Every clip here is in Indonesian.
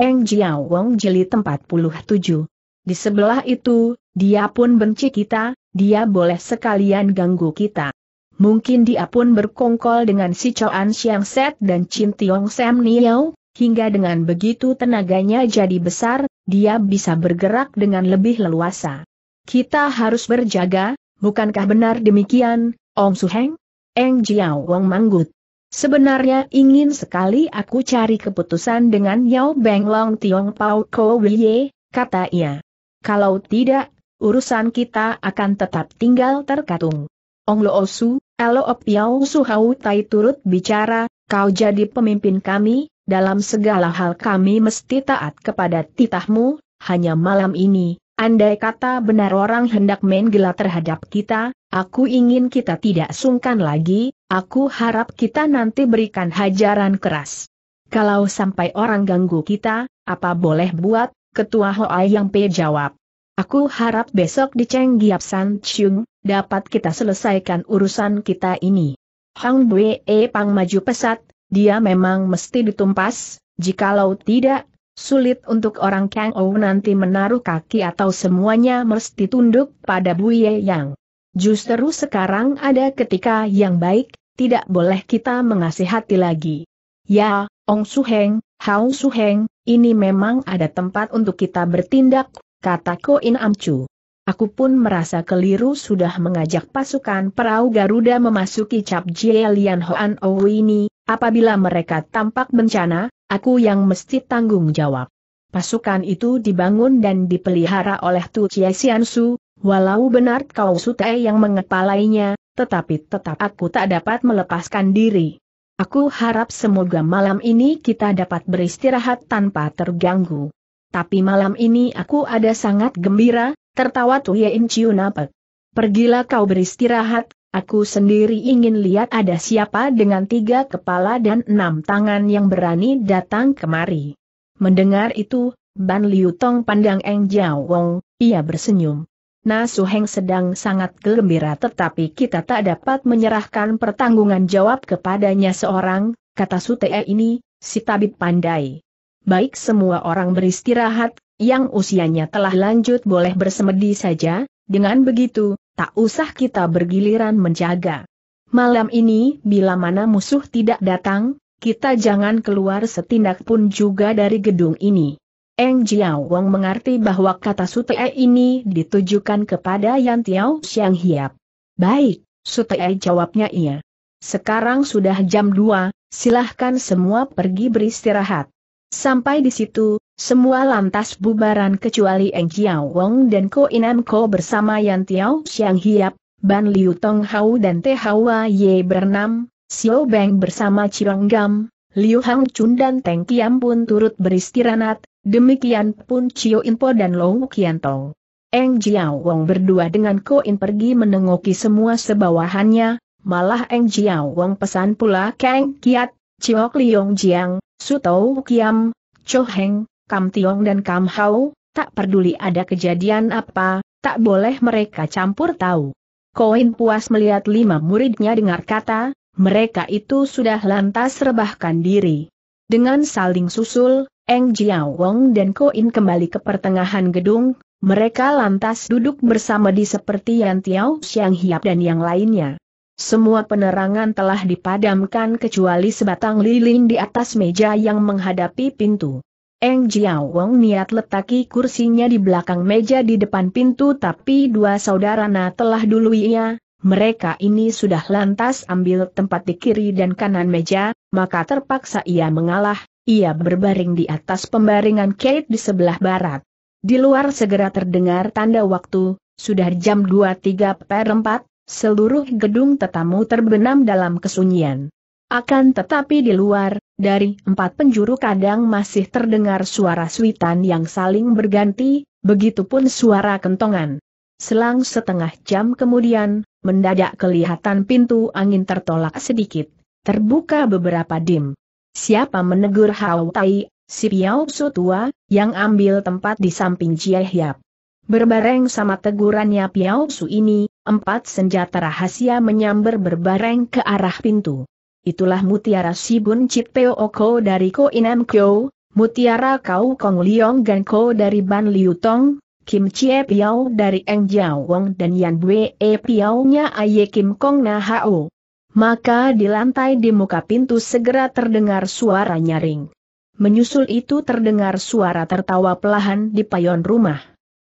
Eng Jiao Wong jeli tempat puluh tujuh. Di sebelah itu, dia pun benci kita, dia boleh sekalian ganggu kita. Mungkin dia pun berkongkol dengan si Choan Siang Set dan Chin Tiong Sam Niao, hingga dengan begitu tenaganya jadi besar, dia bisa bergerak dengan lebih leluasa. Kita harus berjaga, bukankah benar demikian, Ong Heng? Eng Jiao Wong manggut. Sebenarnya ingin sekali aku cari keputusan dengan Yao Beng Long, Tiong Pao Ko Wie, kata ia. Kalau tidak, urusan kita akan tetap tinggal terkatung. Ong Lo Osu, Elo Yao Su Hau Tai turut bicara, kau jadi pemimpin kami, dalam segala hal kami mesti taat kepada titahmu, hanya malam ini, andai kata benar orang hendak main gila terhadap kita, Aku ingin kita tidak sungkan lagi, aku harap kita nanti berikan hajaran keras. Kalau sampai orang ganggu kita, apa boleh buat, Ketua Hoai yang Pe jawab. Aku harap besok di Cheng Giap San Chung, dapat kita selesaikan urusan kita ini. Hang Bwe e Pang maju pesat, dia memang mesti ditumpas, jikalau tidak, sulit untuk orang Kang Ou nanti menaruh kaki atau semuanya mesti tunduk pada Bu Ye Yang. Justru sekarang ada ketika yang baik, tidak boleh kita mengasihati lagi. Ya, Ong Suheng, Hao Suheng, ini memang ada tempat untuk kita bertindak, kata Ko In Amcu. Aku pun merasa keliru sudah mengajak pasukan perahu Garuda memasuki Cap Jie Lian Hoan ini. apabila mereka tampak bencana, aku yang mesti tanggung jawab. Pasukan itu dibangun dan dipelihara oleh Tu Chie Su, Walau benar kau sute yang mengepalainya, tetapi tetap aku tak dapat melepaskan diri. Aku harap semoga malam ini kita dapat beristirahat tanpa terganggu. Tapi malam ini aku ada sangat gembira, tertawa Tuyein Chiu Napek. Pergilah kau beristirahat, Aku sendiri ingin lihat ada siapa dengan tiga kepala dan enam tangan yang berani datang kemari. Mendengar itu, Ban Liu Tong pandang Eng Jiao Wong, ia bersenyum. Nasu Heng sedang sangat gembira tetapi kita tak dapat menyerahkan pertanggungan jawab kepadanya seorang, kata Sute ini, si tabib pandai. Baik semua orang beristirahat, yang usianya telah lanjut boleh bersemedi saja, dengan begitu, tak usah kita bergiliran menjaga. Malam ini bila mana musuh tidak datang, kita jangan keluar setindak pun juga dari gedung ini. Eng Jiao Wang mengerti bahwa kata Sutee ini ditujukan kepada Yan Tiao Xiang Hiap. Baik, Sutee jawabnya iya. Sekarang sudah jam 2, silahkan semua pergi beristirahat. Sampai di situ, semua lantas bubaran kecuali Eng Jiao Wang dan Ko Inam Ko bersama Yan Tiao Xiang Hiap, Ban Liu Tong Hao dan Te Hawa Ye bernam, Xiao Beng bersama Cirang Gam, Liu Hang Chun dan Teng Kiam pun turut beristirahat, Demikian pun Cio Inpo dan Lou Kiantong. Eng Jiao Wong berdua dengan Ko In pergi menengoki semua sebawahannya, malah Eng Jiao Wong pesan pula Kang Kiat, Cio Liong Jiang, Su Tau Kiam, Cho Heng, Kam Tiong dan Kam Hao, tak peduli ada kejadian apa, tak boleh mereka campur tahu. Koin puas melihat lima muridnya dengar kata, mereka itu sudah lantas rebahkan diri. Dengan saling susul, Eng Jiao Wong dan Ko In kembali ke pertengahan gedung, mereka lantas duduk bersama di seperti Yan Tiao Xiang Hiap dan yang lainnya. Semua penerangan telah dipadamkan kecuali sebatang lilin di atas meja yang menghadapi pintu. Eng Jiao Wong niat letaki kursinya di belakang meja di depan pintu tapi dua saudara telah dulu ia, mereka ini sudah lantas ambil tempat di kiri dan kanan meja, maka terpaksa ia mengalah, ia berbaring di atas pembaringan Kate di sebelah barat. Di luar segera terdengar tanda waktu, sudah jam 2.34, seluruh gedung tetamu terbenam dalam kesunyian. Akan tetapi di luar, dari empat penjuru kadang masih terdengar suara suitan yang saling berganti, begitupun suara kentongan. Selang setengah jam kemudian, mendadak kelihatan pintu angin tertolak sedikit, terbuka beberapa dim, Siapa menegur Hao Tai, si Piao Su tua, yang ambil tempat di samping Jie Hiap. Berbareng sama tegurannya Piao Su ini, empat senjata rahasia menyambar berbareng ke arah pintu. Itulah mutiara Sibun Chit Peo Oko dari Ko Inam Kyo, mutiara Kau Kong Liong Gan Ko dari Ban Liu Tong, Kim Chie Piao dari Eng Jiao Wong dan Yan Bue E Piao-nya Aye Kim Kong Na Hao. Maka di lantai di muka pintu segera terdengar suara nyaring. Menyusul itu terdengar suara tertawa pelahan di payon rumah.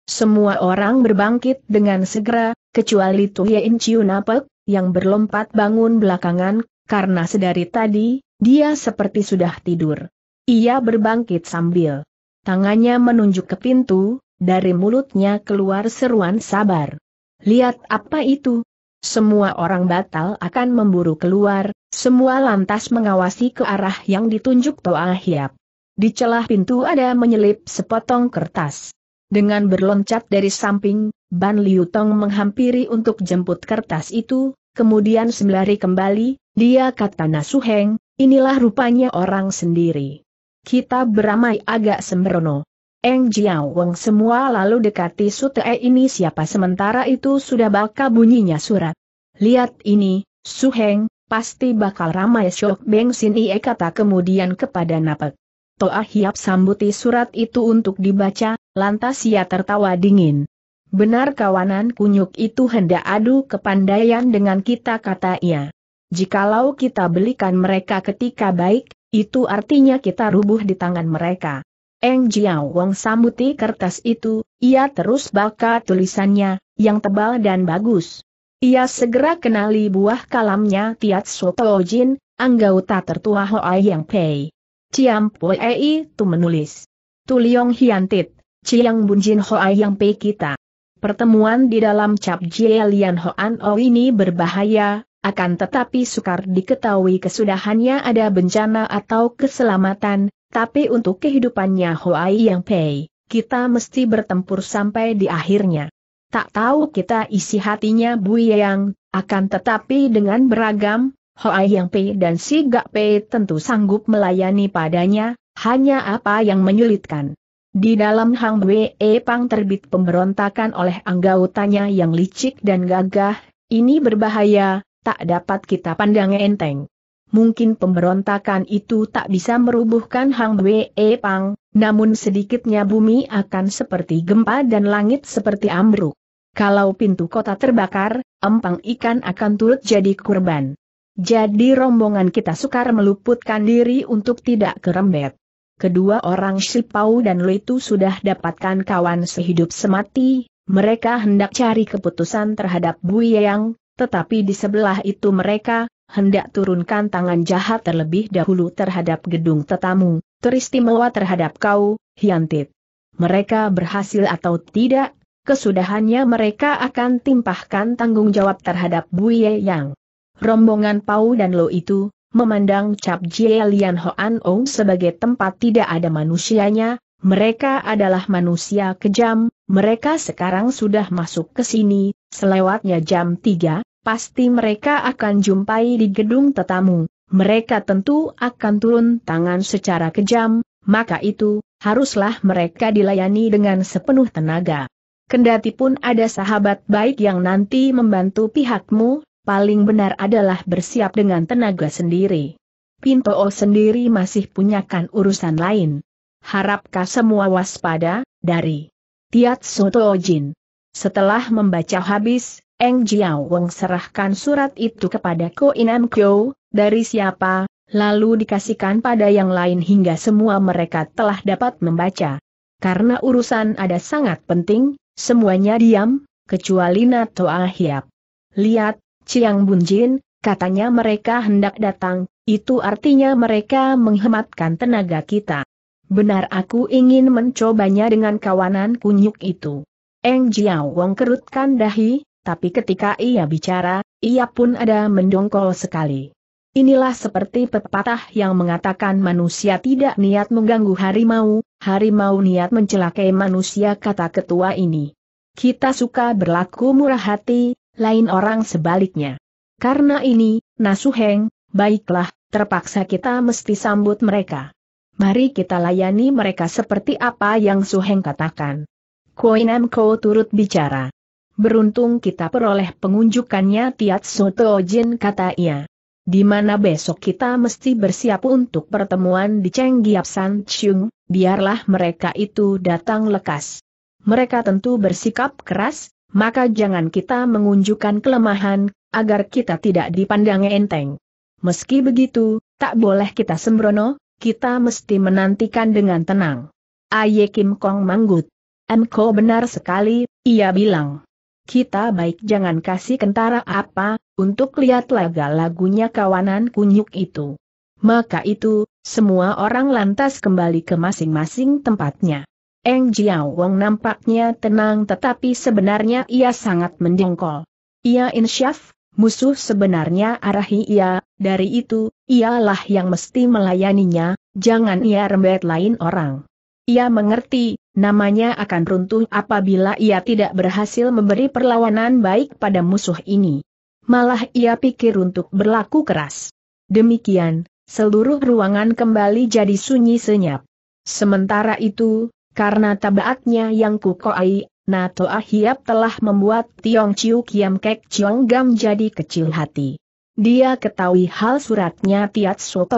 Semua orang berbangkit dengan segera, kecuali Tuhyein Ciunapek, yang berlompat bangun belakangan, karena sedari tadi, dia seperti sudah tidur. Ia berbangkit sambil tangannya menunjuk ke pintu, dari mulutnya keluar seruan sabar. Lihat apa itu, semua orang batal akan memburu keluar, semua lantas mengawasi ke arah yang ditunjuk Toa Hiap. Di celah pintu ada menyelip sepotong kertas. Dengan berloncat dari samping, Ban Liu Tong menghampiri untuk jemput kertas itu, kemudian sembari kembali, dia kata nah, Heng, inilah rupanya orang sendiri. Kita beramai agak sembrono. Eng Jiao Weng semua lalu dekati Sute ini siapa sementara itu sudah bakal bunyinya surat. Lihat ini, Su Heng, pasti bakal ramai syok Beng Sin Ie kata kemudian kepada Napek. Toa Hiap sambuti surat itu untuk dibaca, lantas ia tertawa dingin. Benar kawanan kunyuk itu hendak adu kepandaian dengan kita kata ia. Jikalau kita belikan mereka ketika baik, itu artinya kita rubuh di tangan mereka. Eng Jiao Wang sambuti kertas itu, ia terus baca tulisannya, yang tebal dan bagus. Ia segera kenali buah kalamnya Tiat Soto Jin, anggota tertua Ho Ai Yang Pei. Ciam Pue itu menulis. Tuliong Hiantit, Ciang Bunjin Ai Yang Pei kita. Pertemuan di dalam Cap Jie Lian Hoan O oh ini berbahaya, akan tetapi sukar diketahui kesudahannya ada bencana atau keselamatan, tapi untuk kehidupannya Hoai Yang Pei, kita mesti bertempur sampai di akhirnya. Tak tahu kita isi hatinya Bu Yang, akan tetapi dengan beragam, Hoai Yang Pei dan Si Gak Pei tentu sanggup melayani padanya, hanya apa yang menyulitkan. Di dalam Hang Wei Pang terbit pemberontakan oleh anggautanya yang licik dan gagah, ini berbahaya, tak dapat kita pandang enteng mungkin pemberontakan itu tak bisa merubuhkan Hang Wei e Pang, namun sedikitnya bumi akan seperti gempa dan langit seperti ambruk. Kalau pintu kota terbakar, empang ikan akan turut jadi kurban. Jadi rombongan kita sukar meluputkan diri untuk tidak kerembet. Kedua orang Shipau dan Lu itu sudah dapatkan kawan sehidup semati, mereka hendak cari keputusan terhadap Bu Buyang, tetapi di sebelah itu mereka, hendak turunkan tangan jahat terlebih dahulu terhadap gedung tetamu, teristimewa terhadap kau, Hiantit. Mereka berhasil atau tidak, kesudahannya mereka akan timpahkan tanggung jawab terhadap Buye Yang. Rombongan Pau dan Lo itu, memandang Cap Jie Lian Hoan Ong sebagai tempat tidak ada manusianya, mereka adalah manusia kejam, mereka sekarang sudah masuk ke sini, selewatnya jam 3, pasti mereka akan jumpai di gedung tetamu. Mereka tentu akan turun tangan secara kejam, maka itu, haruslah mereka dilayani dengan sepenuh tenaga. Kendati pun ada sahabat baik yang nanti membantu pihakmu, paling benar adalah bersiap dengan tenaga sendiri. Pinto O sendiri masih punyakan urusan lain. Harapkah semua waspada, dari Tiat Soto Jin. Setelah membaca habis, Eng Jiao Wong serahkan surat itu kepada Ko Inam Kyo, dari siapa, lalu dikasihkan pada yang lain hingga semua mereka telah dapat membaca. Karena urusan ada sangat penting, semuanya diam, kecuali Nato Ahiap. Lihat, Chiang Bunjin, katanya mereka hendak datang, itu artinya mereka menghematkan tenaga kita. Benar aku ingin mencobanya dengan kawanan kunyuk itu. Eng Jiao Wong kerutkan dahi, tapi ketika ia bicara, ia pun ada mendongkol sekali. Inilah seperti pepatah yang mengatakan manusia tidak niat mengganggu harimau, harimau niat mencelakai manusia kata ketua ini. Kita suka berlaku murah hati, lain orang sebaliknya. Karena ini, Nasuheng, baiklah, terpaksa kita mesti sambut mereka. Mari kita layani mereka seperti apa yang Suheng katakan. Koinam Ko turut bicara. Beruntung kita peroleh pengunjukannya Tiat Soto Jin kata ia. Di mana besok kita mesti bersiap untuk pertemuan di Cheng Giap San Chung, biarlah mereka itu datang lekas. Mereka tentu bersikap keras, maka jangan kita mengunjukkan kelemahan, agar kita tidak dipandang enteng. Meski begitu, tak boleh kita sembrono, kita mesti menantikan dengan tenang. Aye Kim Kong manggut. Enko benar sekali, ia bilang. Kita baik jangan kasih kentara apa, untuk lihat laga-lagunya kawanan kunyuk itu. Maka itu, semua orang lantas kembali ke masing-masing tempatnya. Eng Jiao Wong nampaknya tenang tetapi sebenarnya ia sangat mendengkol. Ia insyaf, musuh sebenarnya arahi ia, dari itu, ialah yang mesti melayaninya, jangan ia rembet lain orang. Ia mengerti, namanya akan runtuh apabila ia tidak berhasil memberi perlawanan baik pada musuh ini. Malah ia pikir untuk berlaku keras. Demikian, seluruh ruangan kembali jadi sunyi senyap. Sementara itu, karena tabaatnya yang kukoai, Nato Ahiap telah membuat Tiong Chiu Kiam Kek Chiong Gam jadi kecil hati. Dia ketahui hal suratnya Tiat Soto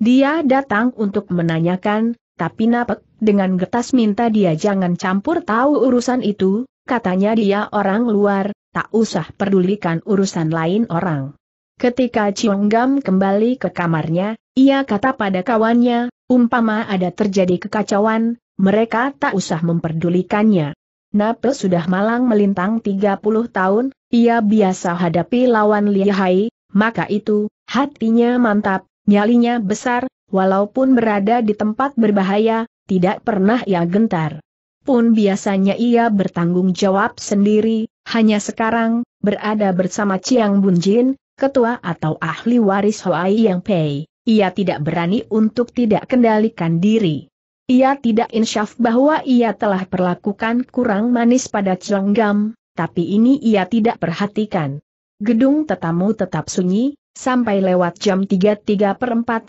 dia datang untuk menanyakan, tapi Napek, dengan getas minta dia jangan campur tahu urusan itu, katanya dia orang luar, tak usah pedulikan urusan lain orang. Ketika Gam kembali ke kamarnya, ia kata pada kawannya, umpama ada terjadi kekacauan, mereka tak usah memperdulikannya. Nape sudah malang melintang 30 tahun, ia biasa hadapi lawan lihai, maka itu, hatinya mantap, nyalinya besar, Walaupun berada di tempat berbahaya, tidak pernah ia gentar. Pun biasanya ia bertanggung jawab sendiri, hanya sekarang, berada bersama Chiang Bunjin, ketua atau ahli waris Hoai Yang Pei, ia tidak berani untuk tidak kendalikan diri. Ia tidak insyaf bahwa ia telah perlakukan kurang manis pada Chiang Gam, tapi ini ia tidak perhatikan. Gedung tetamu tetap sunyi, Sampai lewat jam tiga tiga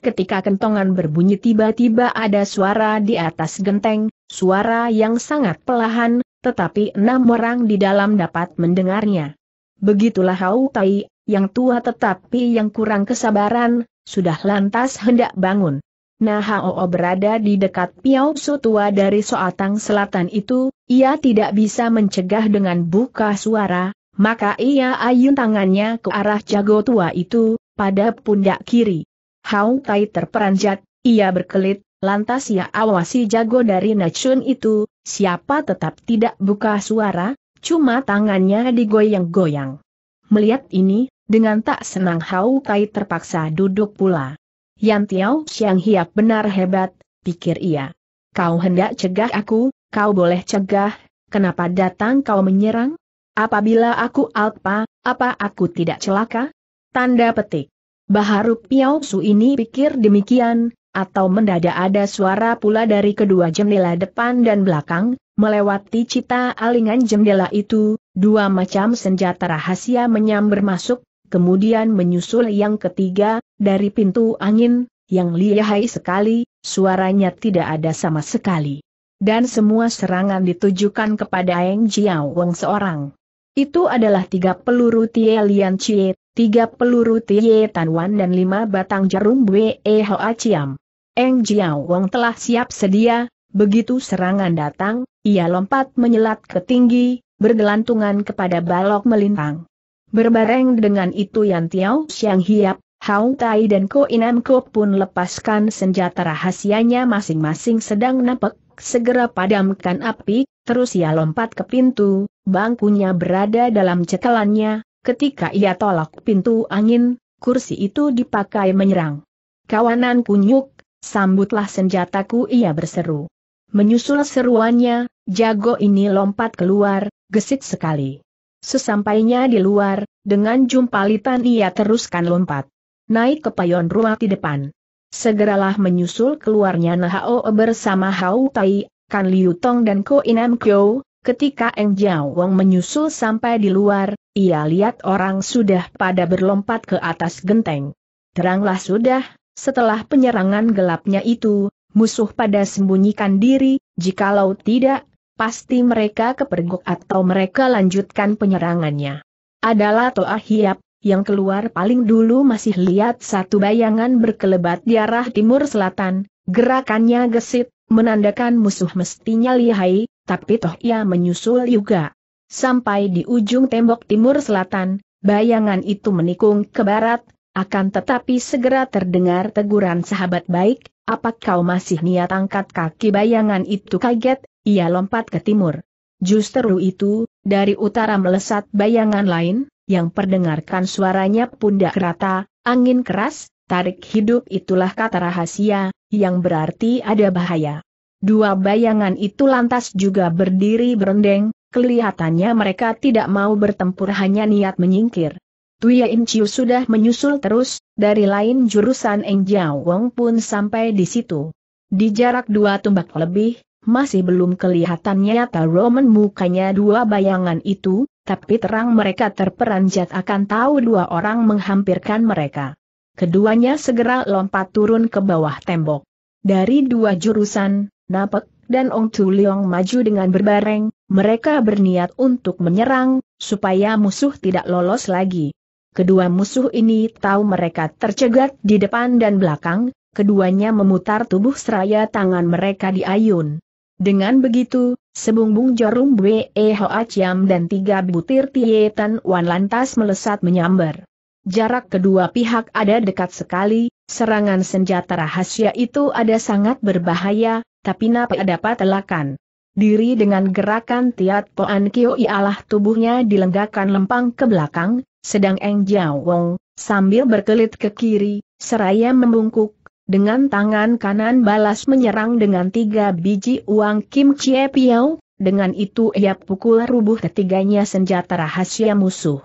ketika kentongan berbunyi tiba-tiba ada suara di atas genteng, suara yang sangat pelahan, tetapi enam orang di dalam dapat mendengarnya. Begitulah Hau Tai, yang tua tetapi yang kurang kesabaran, sudah lantas hendak bangun. Nah Hao berada di dekat Piao Su tua dari Soatang Selatan itu, ia tidak bisa mencegah dengan buka suara, maka ia ayun tangannya ke arah jago tua itu, pada pundak kiri. Hau Tai terperanjat, ia berkelit, lantas ia ya awasi jago dari Nacun itu, siapa tetap tidak buka suara, cuma tangannya digoyang-goyang. Melihat ini, dengan tak senang Hau Tai terpaksa duduk pula. Yan Tiao Xiang Hiap benar hebat, pikir ia. Kau hendak cegah aku, kau boleh cegah, kenapa datang kau menyerang? Apabila aku alpa, apa aku tidak celaka? Tanda petik. Baharu Piao Su ini pikir demikian, atau mendadak ada suara pula dari kedua jendela depan dan belakang, melewati cita alingan jendela itu, dua macam senjata rahasia menyamber masuk, kemudian menyusul yang ketiga, dari pintu angin, yang lihai sekali, suaranya tidak ada sama sekali. Dan semua serangan ditujukan kepada Eng Jiao Wang seorang. Itu adalah tiga peluru Tie Lian Chie, tiga peluru Tie Tan Wan dan lima batang jarum Wei e Hoa Chiam. Eng Jiao Wong telah siap sedia, begitu serangan datang, ia lompat menyelat ke tinggi, bergelantungan kepada balok melintang. Berbareng dengan itu Yan Tiao Xiang Hiap, Hao Tai dan Ko Inam Ko pun lepaskan senjata rahasianya masing-masing sedang nampak, segera padamkan api, terus ia lompat ke pintu, bangkunya berada dalam cekalannya, ketika ia tolak pintu angin, kursi itu dipakai menyerang. Kawanan kunyuk, sambutlah senjataku ia berseru. Menyusul seruannya, jago ini lompat keluar, gesit sekali. Sesampainya di luar, dengan jumpalitan ia teruskan lompat. Naik ke payon rumah di depan. Segeralah menyusul keluarnya Nahao bersama Hau Tai, Kan Liu Tong dan Ko Inam Kyo, Ketika Eng Jiao Wong menyusul sampai di luar, ia lihat orang sudah pada berlompat ke atas genteng. Teranglah sudah, setelah penyerangan gelapnya itu, musuh pada sembunyikan diri, jikalau tidak, pasti mereka kepergok atau mereka lanjutkan penyerangannya. Adalah Toa Hiap, yang keluar paling dulu masih lihat satu bayangan berkelebat di arah timur selatan, gerakannya gesit, menandakan musuh mestinya lihai, tapi toh ia menyusul juga. Sampai di ujung tembok timur selatan, bayangan itu menikung ke barat, akan tetapi segera terdengar teguran sahabat baik, apa kau masih niat angkat kaki bayangan itu kaget, ia lompat ke timur. Justru itu, dari utara melesat bayangan lain, yang perdengarkan suaranya pundak rata, angin keras, tarik hidup itulah kata rahasia, yang berarti ada bahaya. Dua bayangan itu lantas juga berdiri berendeng, kelihatannya mereka tidak mau bertempur hanya niat menyingkir. Tuya Inciu sudah menyusul terus, dari lain jurusan Eng Jiao Wong pun sampai di situ. Di jarak dua tumbak lebih, masih belum kelihatan nyata Roman mukanya dua bayangan itu, tapi terang mereka terperanjat akan tahu dua orang menghampirkan mereka. Keduanya segera lompat turun ke bawah tembok. Dari dua jurusan, Napek dan Ong Tu Leong maju dengan berbareng, mereka berniat untuk menyerang, supaya musuh tidak lolos lagi. Kedua musuh ini tahu mereka tercegat di depan dan belakang, keduanya memutar tubuh seraya tangan mereka diayun. Dengan begitu, sebumbung jarum Wei Hoa Chiam dan tiga butir Tietan Wan lantas melesat menyambar. Jarak kedua pihak ada dekat sekali, serangan senjata rahasia itu ada sangat berbahaya, tapi napa dapat telakan. Diri dengan gerakan Tiat Poan Kio ialah tubuhnya dilenggakan lempang ke belakang, sedang Eng Jiao Wong, sambil berkelit ke kiri, seraya membungkuk, dengan tangan kanan balas menyerang dengan tiga biji uang Kim Chie Piao, dengan itu ia pukul rubuh ketiganya senjata rahasia musuh.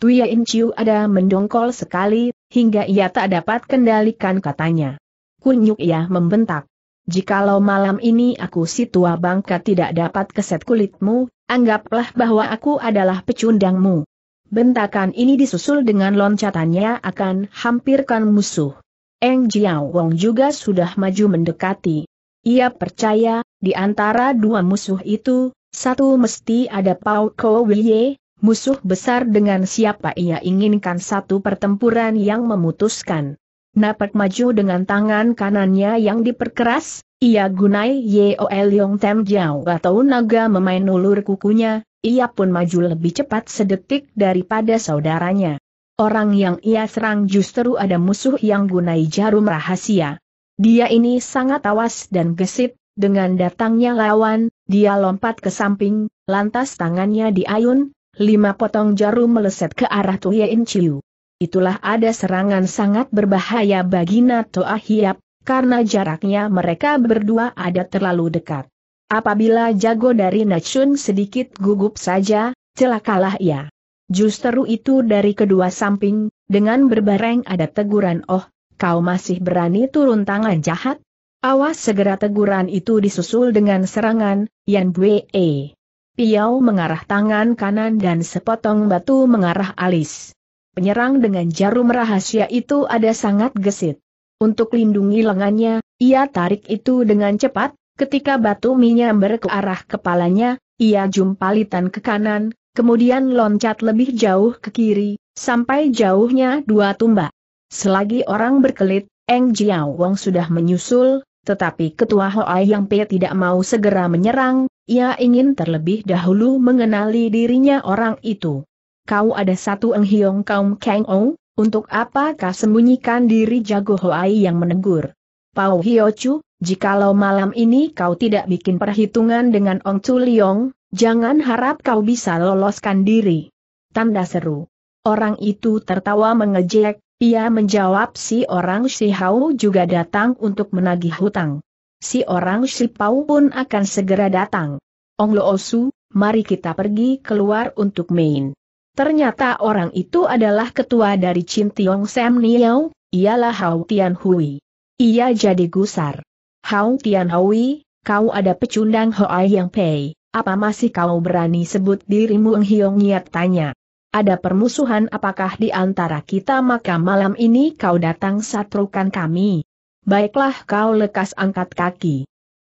Tuya Inciu ada mendongkol sekali, hingga ia tak dapat kendalikan katanya. Kunyuk ia membentak. Jikalau malam ini aku si tua bangka tidak dapat keset kulitmu, anggaplah bahwa aku adalah pecundangmu. Bentakan ini disusul dengan loncatannya akan hampirkan musuh. Eng Jiao Wong juga sudah maju mendekati. Ia percaya, di antara dua musuh itu, satu mesti ada Pao Ko musuh besar dengan siapa ia inginkan satu pertempuran yang memutuskan. Napak maju dengan tangan kanannya yang diperkeras, ia gunai Yeol Yong Tem Jiao atau naga memain ulur kukunya, ia pun maju lebih cepat sedetik daripada saudaranya. Orang yang ia serang justru ada musuh yang gunai jarum rahasia. Dia ini sangat awas dan gesit, dengan datangnya lawan, dia lompat ke samping, lantas tangannya diayun, lima potong jarum meleset ke arah Tuye Chiu. Itulah ada serangan sangat berbahaya bagi Nato Ahiap, karena jaraknya mereka berdua ada terlalu dekat. Apabila jago dari Natsun sedikit gugup saja, celakalah ia. Justru itu dari kedua samping, dengan berbareng ada teguran oh, kau masih berani turun tangan jahat? Awas segera teguran itu disusul dengan serangan, Yan Bue piau mengarah tangan kanan dan sepotong batu mengarah alis. Penyerang dengan jarum rahasia itu ada sangat gesit. Untuk lindungi lengannya, ia tarik itu dengan cepat, ketika batu menyambar ke arah kepalanya, ia jumpalitan ke kanan, kemudian loncat lebih jauh ke kiri, sampai jauhnya dua tumbak. Selagi orang berkelit, Eng Jiao Wong sudah menyusul, tetapi ketua Hoai Yang Pe tidak mau segera menyerang, ia ingin terlebih dahulu mengenali dirinya orang itu. Kau ada satu enghiong kaum Kang Ou, untuk apakah sembunyikan diri Jago Hoai yang menegur? Pau Chu, jikalau malam ini kau tidak bikin perhitungan dengan Ong Chu Liong, jangan harap kau bisa loloskan diri. Tanda seru. Orang itu tertawa mengejek, ia menjawab si orang Hao juga datang untuk menagih hutang si orang Sipau pun akan segera datang. Ong Lo Osu, mari kita pergi keluar untuk main. Ternyata orang itu adalah ketua dari Chin Tiong Sam Niao, ialah Hao Tian Hui. Ia jadi gusar. Hao Tian Hui, kau ada pecundang Hoa Yang Pei, apa masih kau berani sebut dirimu Ng Hiong Niat tanya. Ada permusuhan apakah di antara kita maka malam ini kau datang satrukan kami? baiklah kau lekas angkat kaki.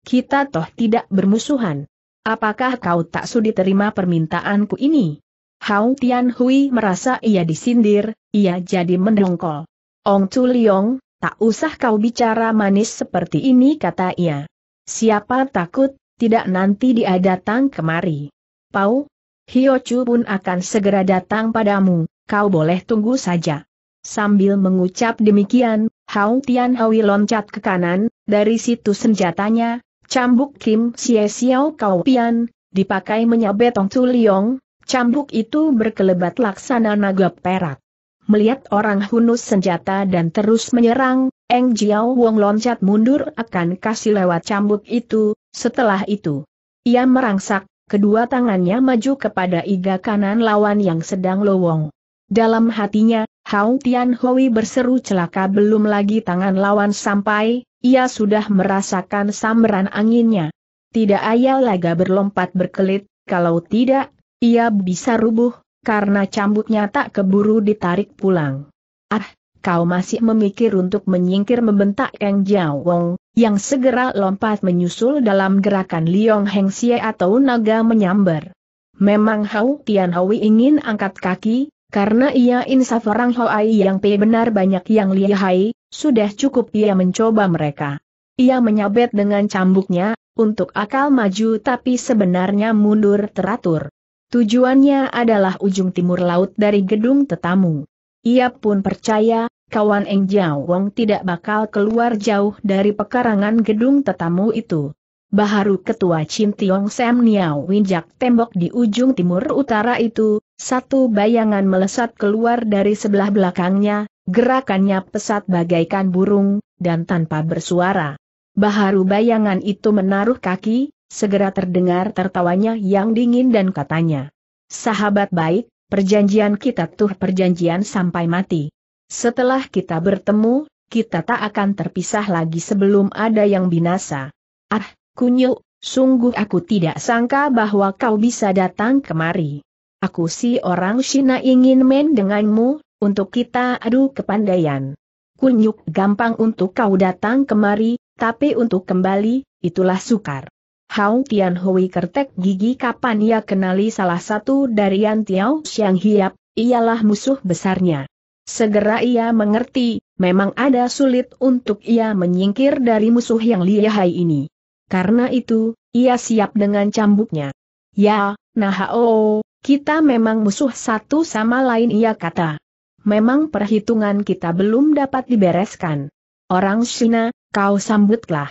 Kita toh tidak bermusuhan. Apakah kau tak sudi terima permintaanku ini? Hao Tian Hui merasa ia disindir, ia jadi mendongkol. Ong Chu Liong, tak usah kau bicara manis seperti ini kata ia. Siapa takut, tidak nanti dia datang kemari. Pau, Hio Chu pun akan segera datang padamu, kau boleh tunggu saja. Sambil mengucap demikian, Hao Tian Hui loncat ke kanan, dari situ senjatanya, cambuk Kim Xie Xiao Kau Pian, dipakai menyabet Tong Tu Liong, cambuk itu berkelebat laksana naga perak. Melihat orang hunus senjata dan terus menyerang, Eng Jiao Wong loncat mundur akan kasih lewat cambuk itu, setelah itu. Ia merangsak, kedua tangannya maju kepada iga kanan lawan yang sedang lowong. Dalam hatinya, Hao Tian Hui berseru celaka belum lagi tangan lawan sampai, ia sudah merasakan sambaran anginnya. Tidak ayal laga berlompat berkelit, kalau tidak, ia bisa rubuh, karena cambuknya tak keburu ditarik pulang. Ah, kau masih memikir untuk menyingkir membentak Eng Jiao yang segera lompat menyusul dalam gerakan Liong Heng Xie atau naga menyambar. Memang Hao Tian Hui ingin angkat kaki, karena ia insaf orang Hoai yang pe benar banyak yang lihai, sudah cukup ia mencoba mereka. Ia menyabet dengan cambuknya, untuk akal maju tapi sebenarnya mundur teratur. Tujuannya adalah ujung timur laut dari gedung tetamu. Ia pun percaya, kawan Eng Jiao Wong tidak bakal keluar jauh dari pekarangan gedung tetamu itu. Baharu Ketua Chin Tiong Sam Niao Winjak tembok di ujung timur utara itu, satu bayangan melesat keluar dari sebelah belakangnya, gerakannya pesat bagaikan burung, dan tanpa bersuara. Baharu bayangan itu menaruh kaki, segera terdengar tertawanya yang dingin dan katanya, Sahabat baik, perjanjian kita tuh perjanjian sampai mati. Setelah kita bertemu, kita tak akan terpisah lagi sebelum ada yang binasa. Ah, Kunyuk, sungguh aku tidak sangka bahwa kau bisa datang kemari. Aku si orang Cina ingin main denganmu, untuk kita adu kepandaian. Kunyuk gampang untuk kau datang kemari, tapi untuk kembali, itulah sukar. Hao Tian Hui kertek gigi kapan ia kenali salah satu dari Yan Tiao Xiang Hiap, ialah musuh besarnya. Segera ia mengerti, memang ada sulit untuk ia menyingkir dari musuh yang lihai ini. Karena itu, ia siap dengan cambuknya. Ya, nah oh, kita memang musuh satu sama lain ia kata. Memang perhitungan kita belum dapat dibereskan. Orang Sina, kau sambutlah.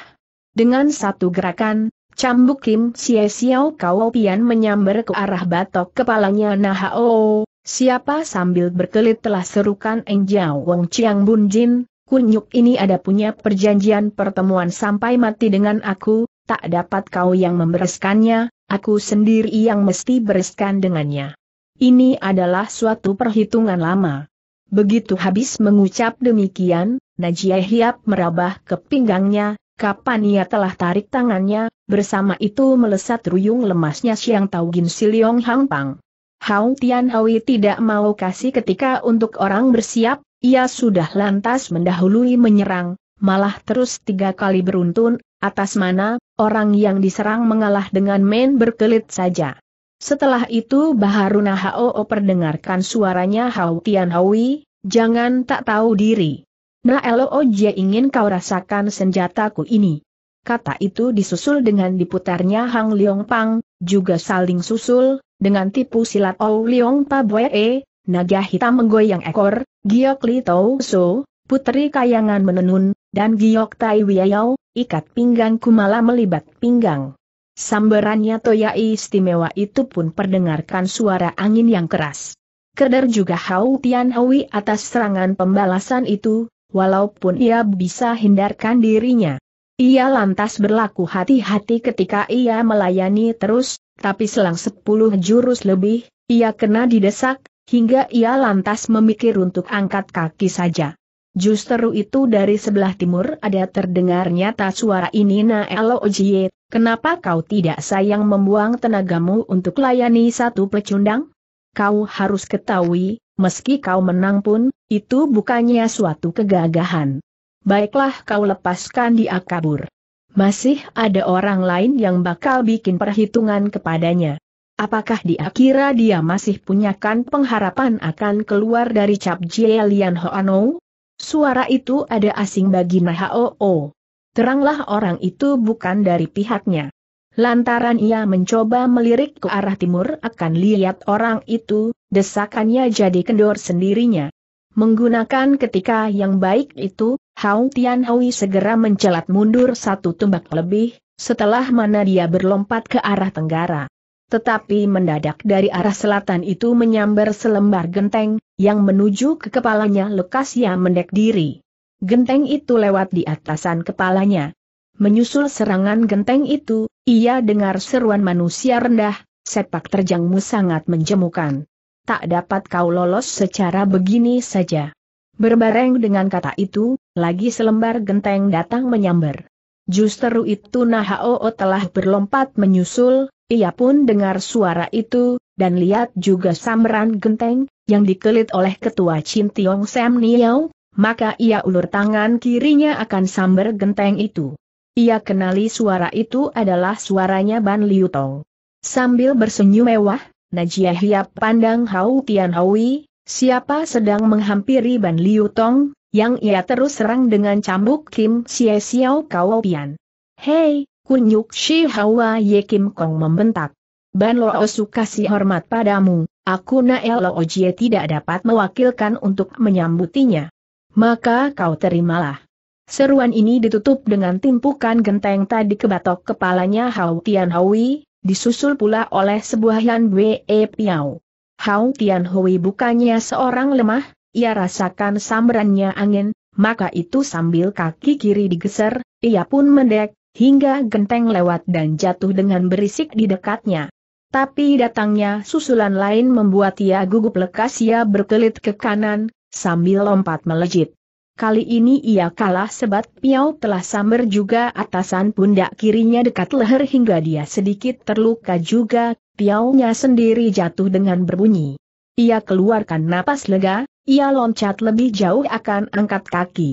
Dengan satu gerakan, cambuk Kim Xie Xiao kau Pian menyambar ke arah batok kepalanya nah oh, siapa sambil berkelit telah serukan Eng Jiao Wong Chiang Bun Jin, kunyuk ini ada punya perjanjian pertemuan sampai mati dengan aku, tak dapat kau yang membereskannya, aku sendiri yang mesti bereskan dengannya. Ini adalah suatu perhitungan lama. Begitu habis mengucap demikian, Najia Hiap merabah ke pinggangnya, kapan ia telah tarik tangannya, bersama itu melesat ruyung lemasnya Siang tahu Siliong Hang Pang. Hao Tian Hui tidak mau kasih ketika untuk orang bersiap, ia sudah lantas mendahului menyerang, malah terus tiga kali beruntun, atas mana, orang yang diserang mengalah dengan main berkelit saja. Setelah itu Baharuna Hoo perdengarkan suaranya Hao Tian Hui, jangan tak tahu diri. Nah Looje ingin kau rasakan senjataku ini. Kata itu disusul dengan diputarnya Hang Leong Pang, juga saling susul, dengan tipu silat Ou Leong Pa Bue, e, naga hitam menggoyang ekor, giok Li Tau So, putri kayangan menenun, dan giok Tai wiyayau, ikat pinggang Kumala melibat pinggang. Sambarannya Toya istimewa itu pun perdengarkan suara angin yang keras. Keder juga Hau Tian Hui atas serangan pembalasan itu, walaupun ia bisa hindarkan dirinya. Ia lantas berlaku hati-hati ketika ia melayani terus, tapi selang sepuluh jurus lebih, ia kena didesak, hingga ia lantas memikir untuk angkat kaki saja. Justru itu dari sebelah timur ada terdengar nyata suara ini Naelo Ojie, kenapa kau tidak sayang membuang tenagamu untuk layani satu pecundang? Kau harus ketahui, meski kau menang pun, itu bukannya suatu kegagahan. Baiklah kau lepaskan dia kabur. Masih ada orang lain yang bakal bikin perhitungan kepadanya. Apakah dia kira dia masih punyakan pengharapan akan keluar dari cap Jie Lian Hoanou? Suara itu ada asing bagi Nahoo. Teranglah orang itu bukan dari pihaknya. Lantaran ia mencoba melirik ke arah timur akan lihat orang itu, desakannya jadi kendor sendirinya. Menggunakan ketika yang baik itu, Hao Tianhui segera mencelat mundur satu tumbak lebih, setelah mana dia berlompat ke arah tenggara. Tetapi mendadak dari arah selatan itu menyambar selembar genteng, yang menuju ke kepalanya lekas ia mendek diri. Genteng itu lewat di atasan kepalanya. Menyusul serangan genteng itu, ia dengar seruan manusia rendah, sepak terjangmu sangat menjemukan. Tak dapat kau lolos secara begini saja. Berbareng dengan kata itu, lagi selembar genteng datang menyambar. Justru itu Nahao telah berlompat menyusul, ia pun dengar suara itu, dan lihat juga samran genteng, yang dikelit oleh ketua Chin Tiong Sam Niau, maka ia ulur tangan kirinya akan samber genteng itu. Ia kenali suara itu adalah suaranya Ban Liu Tong. Sambil bersenyum mewah, Najia Hiap pandang Hau Tian Hui, siapa sedang menghampiri Ban Liu Tong, yang ia terus serang dengan cambuk Kim Sia Siau Kau Pian. Hei, Kunyuk Shi Hawa Ye Kim Kong membentak. Ban Lo Su kasih hormat padamu, aku Nael Lo Ojie tidak dapat mewakilkan untuk menyambutinya. Maka kau terimalah. Seruan ini ditutup dengan timpukan genteng tadi ke batok kepalanya Hau Tian Hui, disusul pula oleh sebuah Yan Wei e Piao. Hao Tian Hui bukannya seorang lemah, ia rasakan sambrannya angin, maka itu sambil kaki kiri digeser, ia pun mendek, hingga genteng lewat dan jatuh dengan berisik di dekatnya. Tapi datangnya susulan lain membuat ia gugup lekas ia berkelit ke kanan, sambil lompat melejit. Kali ini ia kalah sebab piau telah samber juga atasan pundak kirinya dekat leher hingga dia sedikit terluka juga, piaunya sendiri jatuh dengan berbunyi. Ia keluarkan napas lega, ia loncat lebih jauh akan angkat kaki.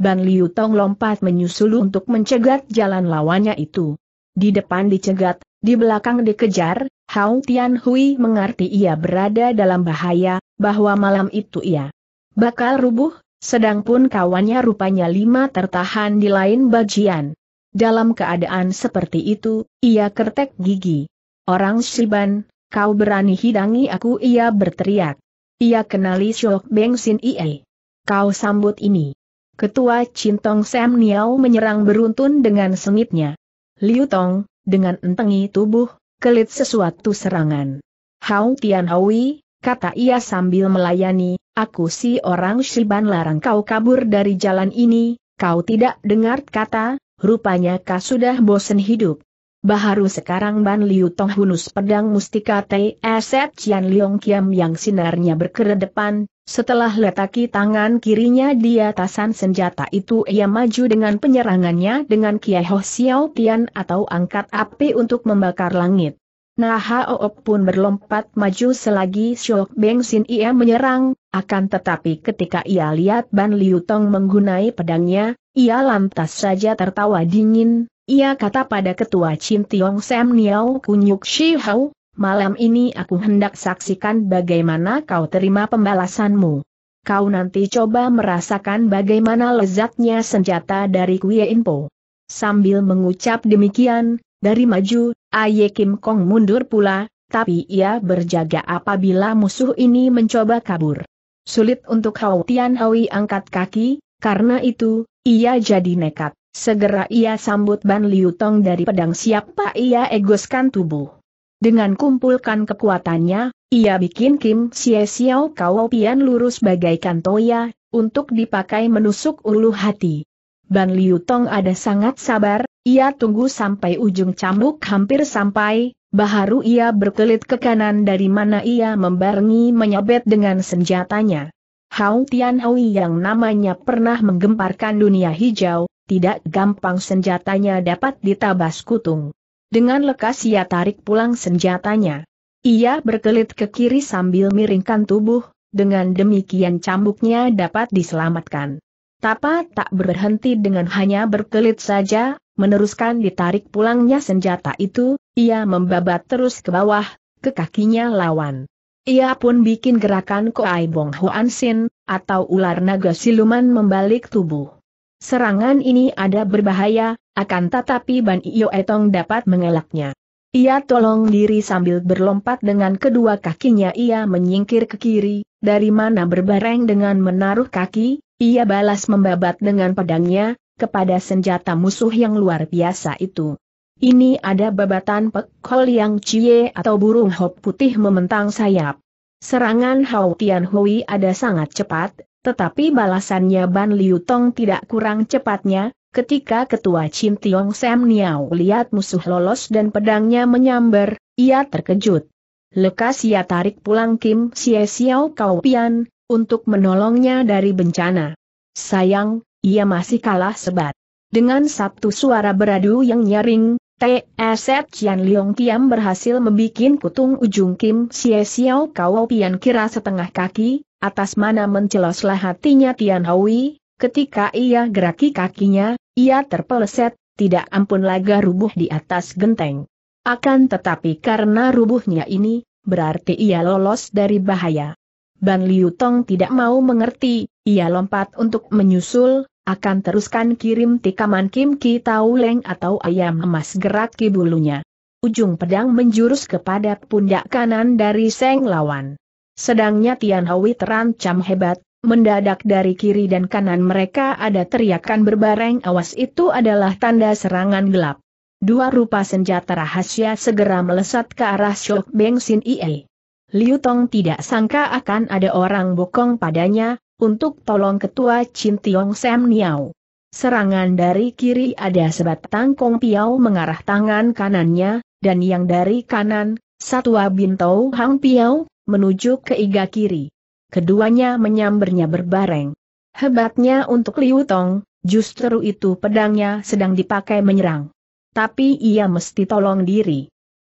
Ban Liu Tong lompat menyusul untuk mencegat jalan lawannya itu. Di depan dicegat, di belakang dikejar, Hao Tian Hui mengerti ia berada dalam bahaya, bahwa malam itu ia bakal rubuh, Sedang pun kawannya rupanya lima tertahan di lain bagian. Dalam keadaan seperti itu, ia kertek gigi. Orang Shiban, kau berani hidangi aku ia berteriak. Ia kenali Shok Beng Sin Ie. Kau sambut ini. Ketua Cintong Sam Niao menyerang beruntun dengan sengitnya. Liu Tong, dengan entengi tubuh, kelit sesuatu serangan. Hao Tian Hui, kata ia sambil melayani, aku si orang Shiban larang kau kabur dari jalan ini, kau tidak dengar kata, rupanya kau sudah bosen hidup. Baharu sekarang Ban Liu Tong hunus pedang mustika T.S.F. Cian Leong Kiam yang sinarnya berkeredepan, setelah letaki tangan kirinya di atasan senjata itu ia maju dengan penyerangannya dengan Kiai Xiao Tian atau angkat api untuk membakar langit. Nah Oop pun berlompat maju selagi Shok Beng Sin ia menyerang, akan tetapi ketika ia lihat Ban Liu Tong menggunai pedangnya, ia lantas saja tertawa dingin, ia kata pada ketua Chin Tiong Sam Niao Kunyuk Shi Hao, malam ini aku hendak saksikan bagaimana kau terima pembalasanmu. Kau nanti coba merasakan bagaimana lezatnya senjata dari Kuya Inpo. Sambil mengucap demikian, dari maju, Aye Kim Kong mundur pula, tapi ia berjaga apabila musuh ini mencoba kabur. Sulit untuk Hau Tian Hui angkat kaki, karena itu, ia jadi nekat. Segera ia sambut Ban Liu dari pedang siapa ia egoskan tubuh. Dengan kumpulkan kekuatannya, ia bikin Kim Xie Xiao kau Pian lurus bagaikan toya, untuk dipakai menusuk ulu hati. Ban Liu Tong ada sangat sabar, ia tunggu sampai ujung cambuk hampir sampai, baharu ia berkelit ke kanan dari mana ia membarengi menyabet dengan senjatanya. Hao Hui yang namanya pernah menggemparkan dunia hijau, tidak gampang senjatanya dapat ditabas kutung. Dengan lekas ia tarik pulang senjatanya. Ia berkelit ke kiri sambil miringkan tubuh, dengan demikian cambuknya dapat diselamatkan. Tapa tak berhenti dengan hanya berkelit saja, meneruskan ditarik pulangnya senjata itu, ia membabat terus ke bawah, ke kakinya lawan. Ia pun bikin gerakan Koai Bong Hoan Sin, atau ular naga siluman membalik tubuh. Serangan ini ada berbahaya, akan tetapi Ban Iyo Etong dapat mengelaknya. Ia tolong diri sambil berlompat dengan kedua kakinya ia menyingkir ke kiri, dari mana berbareng dengan menaruh kaki, ia balas membabat dengan pedangnya, kepada senjata musuh yang luar biasa itu. Ini ada babatan pekol yang cie atau burung hop putih mementang sayap. Serangan Hao Tian Hui ada sangat cepat, tetapi balasannya Ban Liu Tong tidak kurang cepatnya, ketika ketua Chin Tiong Sam Niao lihat musuh lolos dan pedangnya menyambar, ia terkejut. Lekas ia tarik pulang Kim Sia Siao Kau Pian, untuk menolongnya dari bencana. Sayang, ia masih kalah sebat. Dengan satu suara beradu yang nyaring, T.S.F. Cian Liong Kiam berhasil membuat kutung ujung Kim Sia Siao Kau Pian kira setengah kaki, atas mana menceloslah hatinya Tian Hui, ketika ia geraki kakinya, ia terpeleset, tidak ampun laga rubuh di atas genteng. Akan tetapi karena rubuhnya ini, berarti ia lolos dari bahaya. Ban Liu Tong tidak mau mengerti, ia lompat untuk menyusul, akan teruskan kirim tikaman Kim Ki Tau Leng atau ayam emas gerak bulunya. Ujung pedang menjurus kepada pundak kanan dari Seng Lawan. Sedangnya Tian Hui terancam hebat, mendadak dari kiri dan kanan mereka ada teriakan berbareng awas itu adalah tanda serangan gelap. Dua rupa senjata rahasia segera melesat ke arah Shok Beng Sin Ie. Liu Tong tidak sangka akan ada orang bokong padanya, untuk tolong ketua Chin Tiong Sam Niao. Serangan dari kiri ada sebatang Kong Piao mengarah tangan kanannya, dan yang dari kanan, Satwa Bintau Hang Piao, menuju ke iga kiri. Keduanya menyambernya berbareng. Hebatnya untuk Liu Tong, justru itu pedangnya sedang dipakai menyerang. Tapi ia mesti tolong diri.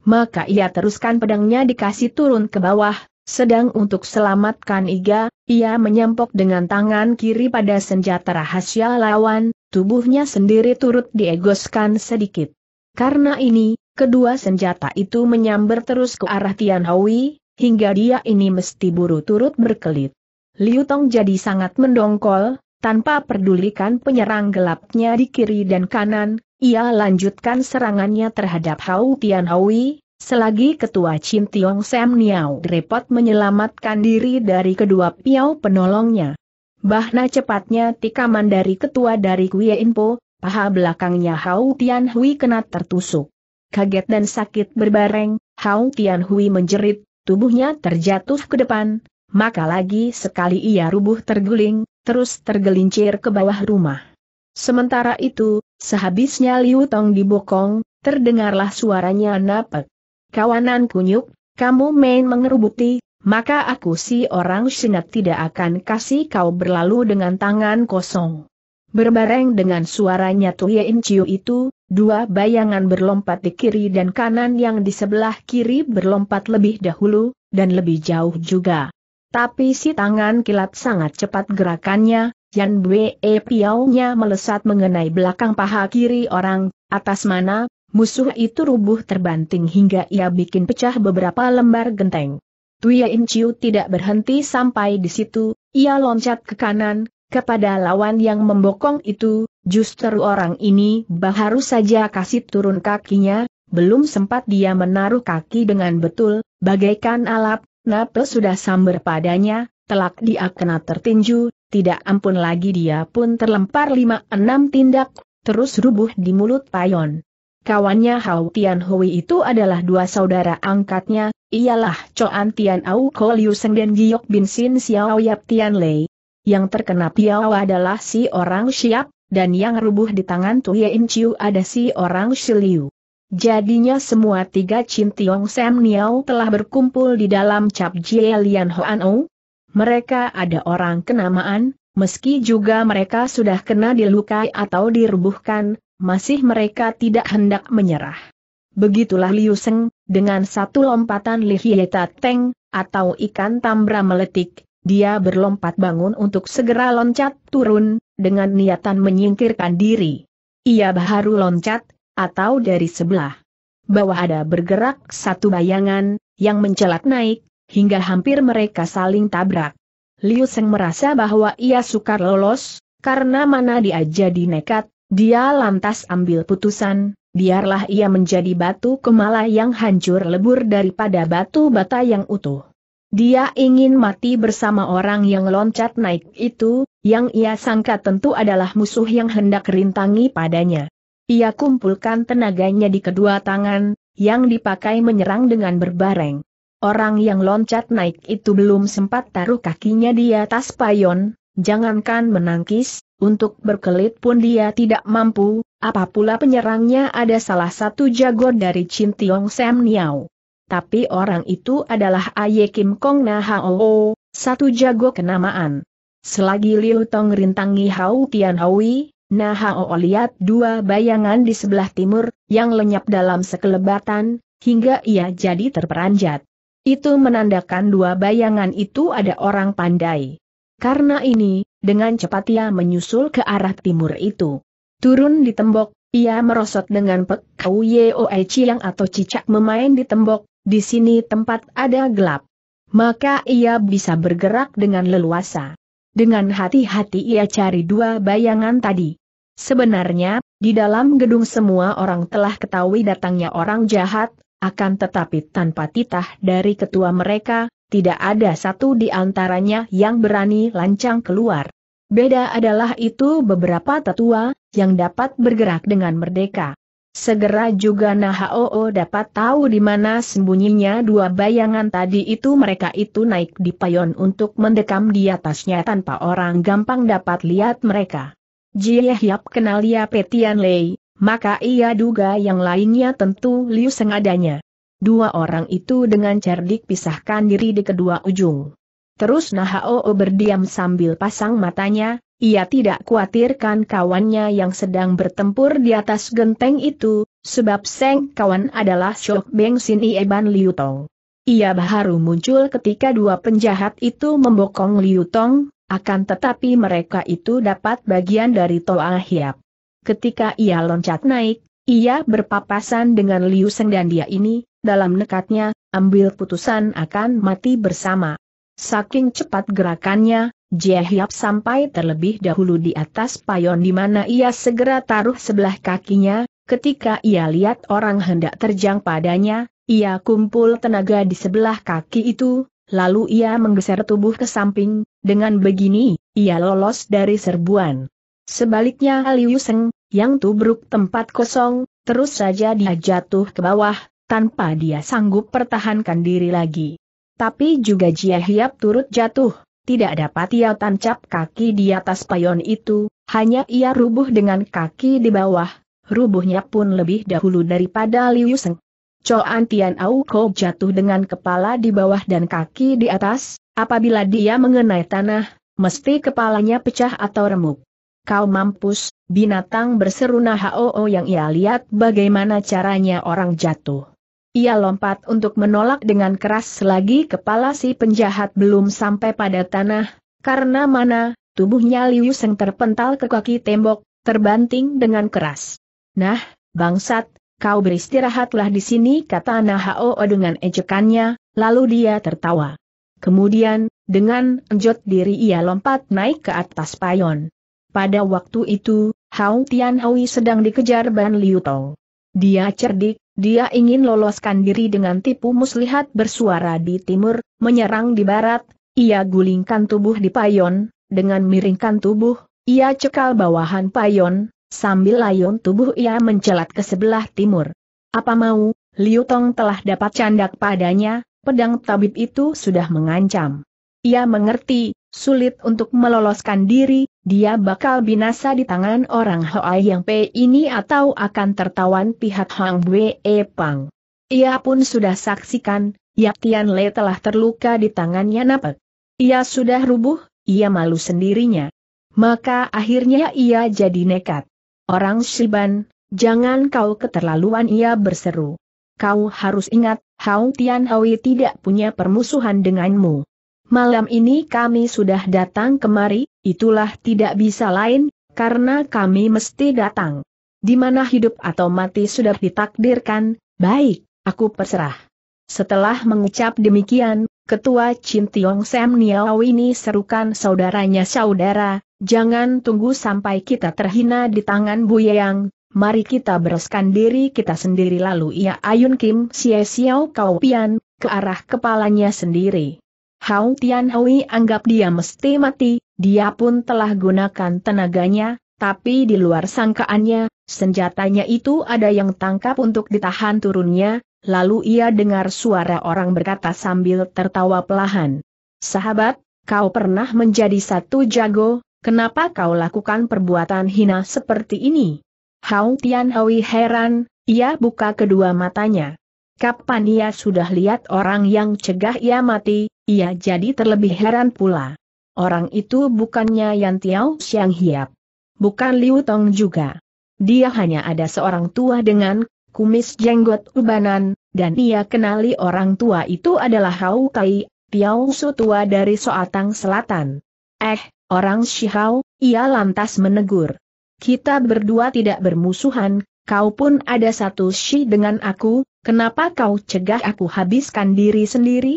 Maka ia teruskan pedangnya dikasih turun ke bawah, sedang untuk selamatkan Iga, ia menyempok dengan tangan kiri pada senjata rahasia lawan, tubuhnya sendiri turut diegoskan sedikit. Karena ini, kedua senjata itu menyambar terus ke arah Tian Hui, hingga dia ini mesti buru turut berkelit. Liu Tong jadi sangat mendongkol, tanpa pedulikan penyerang gelapnya di kiri dan kanan, ia lanjutkan serangannya terhadap Hau Tianhui, Selagi Ketua Chin Tiong Sam Niao repot menyelamatkan diri dari kedua piau penolongnya. Bahna cepatnya tikaman dari Ketua dari Kuya Inpo, paha belakangnya Hao Tian Hui kena tertusuk. Kaget dan sakit berbareng, Hao Tian Hui menjerit, tubuhnya terjatuh ke depan, maka lagi sekali ia rubuh terguling, terus tergelincir ke bawah rumah. Sementara itu, sehabisnya Liu Tong dibokong, terdengarlah suaranya napek. Kawanan kunyuk, kamu main mengerubuti, maka aku si orang senat tidak akan kasih kau berlalu dengan tangan kosong. Berbareng dengan suaranya Tuyein Chiu itu, dua bayangan berlompat di kiri dan kanan yang di sebelah kiri berlompat lebih dahulu, dan lebih jauh juga. Tapi si tangan kilat sangat cepat gerakannya, Yan Bwe E nya melesat mengenai belakang paha kiri orang, atas mana, musuh itu rubuh terbanting hingga ia bikin pecah beberapa lembar genteng. Tuya Inciu tidak berhenti sampai di situ, ia loncat ke kanan, kepada lawan yang membokong itu, justru orang ini baru saja kasih turun kakinya, belum sempat dia menaruh kaki dengan betul, bagaikan alap, nape sudah samber padanya, telak dia kena tertinju, tidak ampun lagi dia pun terlempar lima enam tindak, terus rubuh di mulut payon. Kawannya Hao Tian Hui itu adalah dua saudara angkatnya, ialah Choan Tian Au Koliuseng Liu dan Giok Bin Sin Xiao Yap Tian Lei. Yang terkena piawa adalah si orang siap, dan yang rubuh di tangan Tuyein Chiu ada si orang siliu. Jadinya semua tiga Chin Tiong Sam Niao telah berkumpul di dalam Cap Jie Lian Hoan O. Mereka ada orang kenamaan, meski juga mereka sudah kena dilukai atau dirubuhkan, masih mereka tidak hendak menyerah. Begitulah Liu Seng, dengan satu lompatan Li Hieta Teng, atau ikan tambra meletik, dia berlompat bangun untuk segera loncat turun, dengan niatan menyingkirkan diri. Ia baru loncat, atau dari sebelah. Bahwa ada bergerak satu bayangan, yang mencelat naik, hingga hampir mereka saling tabrak. Liu Seng merasa bahwa ia sukar lolos, karena mana dia jadi nekat, dia lantas ambil putusan, biarlah ia menjadi batu kemala yang hancur lebur daripada batu bata yang utuh. Dia ingin mati bersama orang yang loncat naik itu, yang ia sangka tentu adalah musuh yang hendak rintangi padanya. Ia kumpulkan tenaganya di kedua tangan, yang dipakai menyerang dengan berbareng. Orang yang loncat naik itu belum sempat taruh kakinya di atas payon, jangankan menangkis, untuk berkelit pun dia tidak mampu, Apapula penyerangnya ada salah satu jago dari Chin Tiong Sam Niao tapi orang itu adalah Aye Kim Kong Na Hao, satu jago kenamaan. Selagi Liu Tong rintangi Hao Tian Hui, Nah Hao lihat dua bayangan di sebelah timur, yang lenyap dalam sekelebatan, hingga ia jadi terperanjat. Itu menandakan dua bayangan itu ada orang pandai. Karena ini, dengan cepat ia menyusul ke arah timur itu. Turun di tembok, ia merosot dengan pek Kuyeoe Chiang atau cicak memain di tembok, di sini tempat ada gelap. Maka ia bisa bergerak dengan leluasa. Dengan hati-hati ia cari dua bayangan tadi. Sebenarnya, di dalam gedung semua orang telah ketahui datangnya orang jahat, akan tetapi tanpa titah dari ketua mereka, tidak ada satu di antaranya yang berani lancang keluar. Beda adalah itu beberapa tetua, yang dapat bergerak dengan merdeka. Segera juga Nahoo dapat tahu di mana sembunyinya dua bayangan tadi itu mereka itu naik di payon untuk mendekam di atasnya tanpa orang gampang dapat lihat mereka. Jie Hiap kenal Ya Petian Lei, maka ia duga yang lainnya tentu Liu sengadanya. Dua orang itu dengan cerdik pisahkan diri di kedua ujung. Terus Nahoo berdiam sambil pasang matanya, ia tidak khawatirkan kawannya yang sedang bertempur di atas genteng itu, sebab Seng kawan adalah Shok Beng Sin Ieban Liu Tong. Ia baru muncul ketika dua penjahat itu membokong Liu Tong, akan tetapi mereka itu dapat bagian dari Toa Hiap. Ketika ia loncat naik, ia berpapasan dengan Liu Seng dan dia ini, dalam nekatnya, ambil putusan akan mati bersama. Saking cepat gerakannya, Jehyap sampai terlebih dahulu di atas payon di mana ia segera taruh sebelah kakinya, ketika ia lihat orang hendak terjang padanya, ia kumpul tenaga di sebelah kaki itu, lalu ia menggeser tubuh ke samping, dengan begini, ia lolos dari serbuan. Sebaliknya Liu Seng, yang tubruk tempat kosong, terus saja dia jatuh ke bawah, tanpa dia sanggup pertahankan diri lagi. Tapi juga Jia Hiap turut jatuh, tidak dapat ia tancap kaki di atas payon itu, hanya ia rubuh dengan kaki di bawah, rubuhnya pun lebih dahulu daripada Liu Seng. Coan Tian Au Ko jatuh dengan kepala di bawah dan kaki di atas, apabila dia mengenai tanah, mesti kepalanya pecah atau remuk. Kau mampus, binatang berseru Nahoo yang ia lihat bagaimana caranya orang jatuh. Ia lompat untuk menolak dengan keras selagi kepala si penjahat belum sampai pada tanah, karena mana, tubuhnya Liu Seng terpental ke kaki tembok, terbanting dengan keras. Nah, bangsat, kau beristirahatlah di sini kata Nahao dengan ejekannya, lalu dia tertawa. Kemudian, dengan enjot diri ia lompat naik ke atas payon. Pada waktu itu, Hao Tianhui sedang dikejar Ban Liu Tong. Dia cerdik, dia ingin loloskan diri dengan tipu muslihat bersuara di timur, menyerang di barat, ia gulingkan tubuh di payon, dengan miringkan tubuh, ia cekal bawahan payon, sambil layon tubuh ia mencelat ke sebelah timur. Apa mau, Liu Tong telah dapat candak padanya, pedang tabib itu sudah mengancam. Ia mengerti, sulit untuk meloloskan diri, dia bakal binasa di tangan orang Hoa Yang Pei ini atau akan tertawan pihak Hang Wei Pang. Ia pun sudah saksikan, Yap Tian Le telah terluka di tangannya Napek. Ia sudah rubuh, ia malu sendirinya. Maka akhirnya ia jadi nekat. Orang Shiban, jangan kau keterlaluan ia berseru. Kau harus ingat, Hao Tian Hui tidak punya permusuhan denganmu. Malam ini kami sudah datang kemari, itulah tidak bisa lain, karena kami mesti datang. Di mana hidup atau mati sudah ditakdirkan, baik, aku berserah. Setelah mengucap demikian, Ketua Chin Tiong Sam Niao ini serukan saudaranya saudara, jangan tunggu sampai kita terhina di tangan Buyang, mari kita bereskan diri kita sendiri lalu ia ayun Kim Sia Xiao Kau Pian, ke arah kepalanya sendiri. Hao Tianhui anggap dia mesti mati, dia pun telah gunakan tenaganya, tapi di luar sangkaannya, senjatanya itu ada yang tangkap untuk ditahan turunnya, lalu ia dengar suara orang berkata sambil tertawa pelahan. Sahabat, kau pernah menjadi satu jago, kenapa kau lakukan perbuatan hina seperti ini? Hao Tianhui heran, ia buka kedua matanya. Kapan ia sudah lihat orang yang cegah ia mati, ia jadi terlebih heran pula. Orang itu bukannya Yan Tiao Xiang Hiap. Bukan Liu Tong juga. Dia hanya ada seorang tua dengan kumis jenggot ubanan, dan ia kenali orang tua itu adalah Hau Kai, tiao Su tua dari Soatang Selatan. Eh, orang Shihao, ia lantas menegur. Kita berdua tidak bermusuhan, kau pun ada satu shi dengan aku, kenapa kau cegah aku habiskan diri sendiri?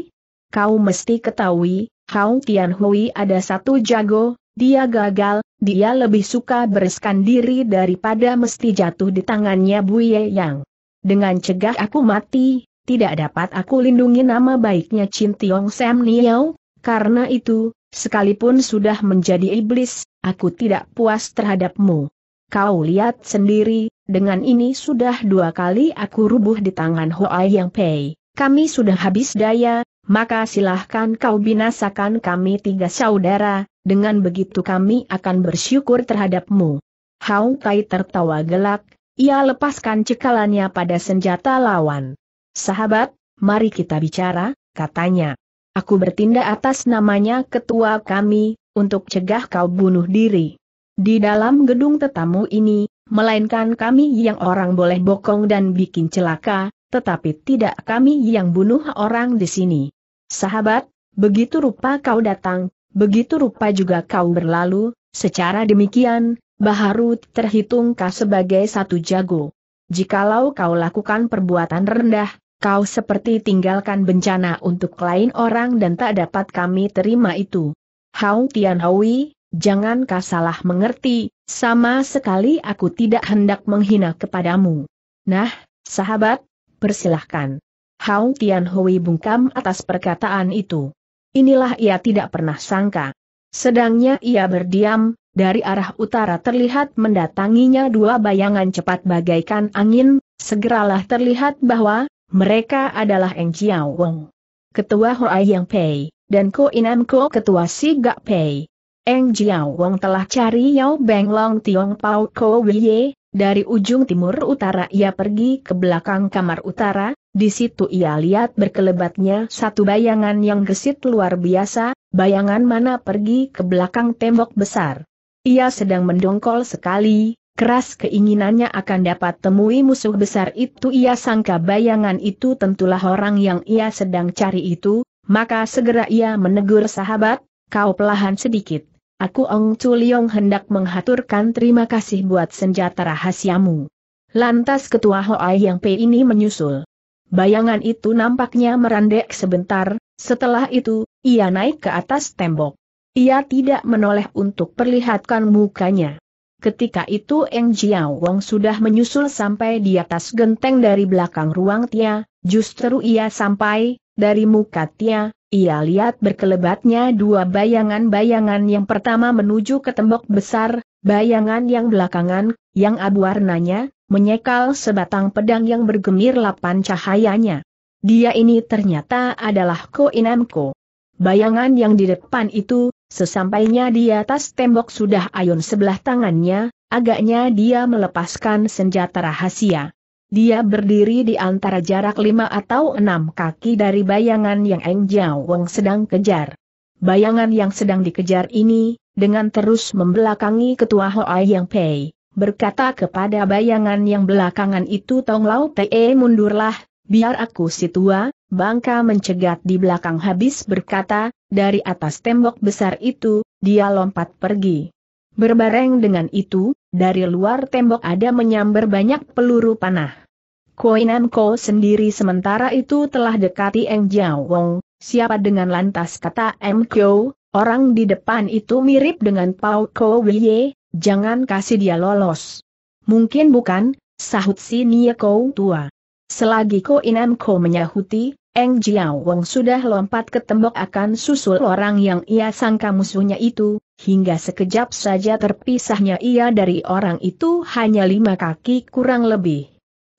Kau mesti ketahui, Hao Tianhui ada satu jago, dia gagal, dia lebih suka bereskan diri daripada mesti jatuh di tangannya Buye Yang. Dengan cegah aku mati, tidak dapat aku lindungi nama baiknya Chin Tiong Sam Niao, karena itu, sekalipun sudah menjadi iblis, aku tidak puas terhadapmu. Kau lihat sendiri, dengan ini sudah dua kali aku rubuh di tangan Hoa Yang Pei kami sudah habis daya, maka silahkan kau binasakan kami tiga saudara, dengan begitu kami akan bersyukur terhadapmu. Hau Tai tertawa gelak, ia lepaskan cekalannya pada senjata lawan. Sahabat, mari kita bicara, katanya. Aku bertindak atas namanya ketua kami, untuk cegah kau bunuh diri. Di dalam gedung tetamu ini, melainkan kami yang orang boleh bokong dan bikin celaka, tetapi tidak kami yang bunuh orang di sini. Sahabat, begitu rupa kau datang, begitu rupa juga kau berlalu, secara demikian, Baharu terhitung kau sebagai satu jago. Jikalau kau lakukan perbuatan rendah, kau seperti tinggalkan bencana untuk lain orang dan tak dapat kami terima itu. Hao Tianhui, jangan kau salah mengerti, sama sekali aku tidak hendak menghina kepadamu. Nah, sahabat, persilahkan. Hao Tian Hui bungkam atas perkataan itu. Inilah ia tidak pernah sangka. Sedangnya ia berdiam, dari arah utara terlihat mendatanginya dua bayangan cepat bagaikan angin, segeralah terlihat bahwa mereka adalah Eng Jiao Wong. Ketua Hoai Yang Pei, dan Ko Inam Ko Ketua Si Gak Pei. Eng Jiao Wong telah cari Yao Beng Long Tiong Pao Ko Wei dari ujung timur utara ia pergi ke belakang kamar utara, di situ ia lihat berkelebatnya satu bayangan yang gesit luar biasa, bayangan mana pergi ke belakang tembok besar. Ia sedang mendongkol sekali, keras keinginannya akan dapat temui musuh besar itu ia sangka bayangan itu tentulah orang yang ia sedang cari itu, maka segera ia menegur sahabat, kau pelahan sedikit aku Ong Chuliong hendak menghaturkan terima kasih buat senjata rahasiamu. Lantas ketua Hoai yang P ini menyusul. Bayangan itu nampaknya merandek sebentar, setelah itu, ia naik ke atas tembok. Ia tidak menoleh untuk perlihatkan mukanya. Ketika itu Eng Jiao Wong sudah menyusul sampai di atas genteng dari belakang ruang Tia, justru ia sampai, dari muka Tia, ia lihat berkelebatnya dua bayangan-bayangan yang pertama menuju ke tembok besar, bayangan yang belakangan, yang abu warnanya, menyekal sebatang pedang yang bergemir lapan cahayanya. Dia ini ternyata adalah Ko Inamko. Bayangan yang di depan itu, sesampainya di atas tembok sudah ayun sebelah tangannya, agaknya dia melepaskan senjata rahasia. Dia berdiri di antara jarak lima atau enam kaki dari bayangan yang Eng Jiao sedang kejar. Bayangan yang sedang dikejar ini, dengan terus membelakangi ketua Hoai Yang Pei, berkata kepada bayangan yang belakangan itu Tong Lao Pei mundurlah, biar aku si tua, bangka mencegat di belakang habis berkata, dari atas tembok besar itu, dia lompat pergi. Berbareng dengan itu, dari luar tembok ada menyambar banyak peluru panah. Ko sendiri sementara itu telah dekati Eng Jiao Wong, siapa dengan lantas kata M. Kyo, orang di depan itu mirip dengan Pau Ko jangan kasih dia lolos. Mungkin bukan, sahut si Nie Ko tua. Selagi Ko menyahuti, Eng Jiao Wong sudah lompat ke tembok akan susul orang yang ia sangka musuhnya itu, hingga sekejap saja terpisahnya ia dari orang itu hanya lima kaki kurang lebih.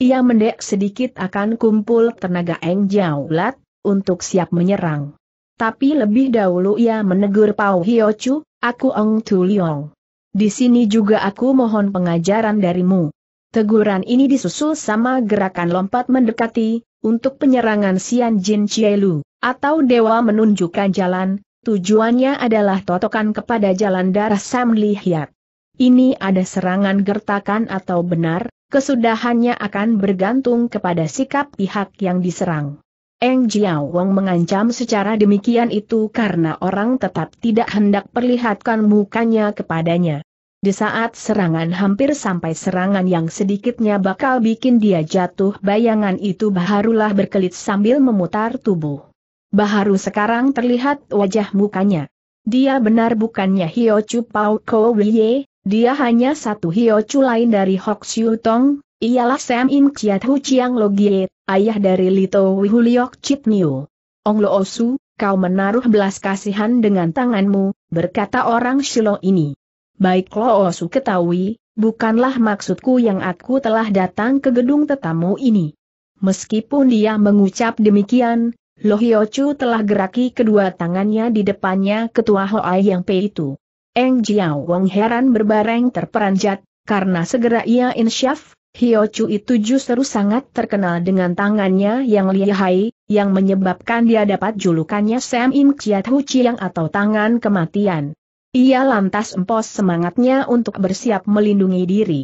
Ia mendek sedikit akan kumpul tenaga Eng Jaulat, untuk siap menyerang. Tapi lebih dahulu ia menegur Pau Hio Chu, aku Ong Tu Liong. Di sini juga aku mohon pengajaran darimu. Teguran ini disusul sama gerakan lompat mendekati, untuk penyerangan Xian Jin Chielu, atau Dewa menunjukkan jalan, tujuannya adalah totokan kepada jalan darah Sam Lihyat. Ini ada serangan gertakan atau benar, kesudahannya akan bergantung kepada sikap pihak yang diserang. Eng Jiao Wang mengancam secara demikian itu karena orang tetap tidak hendak perlihatkan mukanya kepadanya. Di saat serangan hampir sampai serangan yang sedikitnya bakal bikin dia jatuh bayangan itu baharulah berkelit sambil memutar tubuh. Baharu sekarang terlihat wajah mukanya. Dia benar bukannya Hio Chu Pao Ko Wei dia hanya satu hiocu lain dari Hok Siu Tong, ialah Sam In Chiat Hu Chiang Logie, ayah dari Lito Wihuliok Chit Niu. Ong Lo Osu, kau menaruh belas kasihan dengan tanganmu, berkata orang Shilo ini. Baik Lo Osu ketahui, bukanlah maksudku yang aku telah datang ke gedung tetamu ini. Meskipun dia mengucap demikian, Lo Chu telah geraki kedua tangannya di depannya ketua Hoai Yang Pei itu. Eng Jiao Wong heran berbareng terperanjat, karena segera ia insyaf, Hio Chu itu justru sangat terkenal dengan tangannya yang lihai, yang menyebabkan dia dapat julukannya Sam Im Chiat Hu Chiang atau tangan kematian. Ia lantas empos semangatnya untuk bersiap melindungi diri.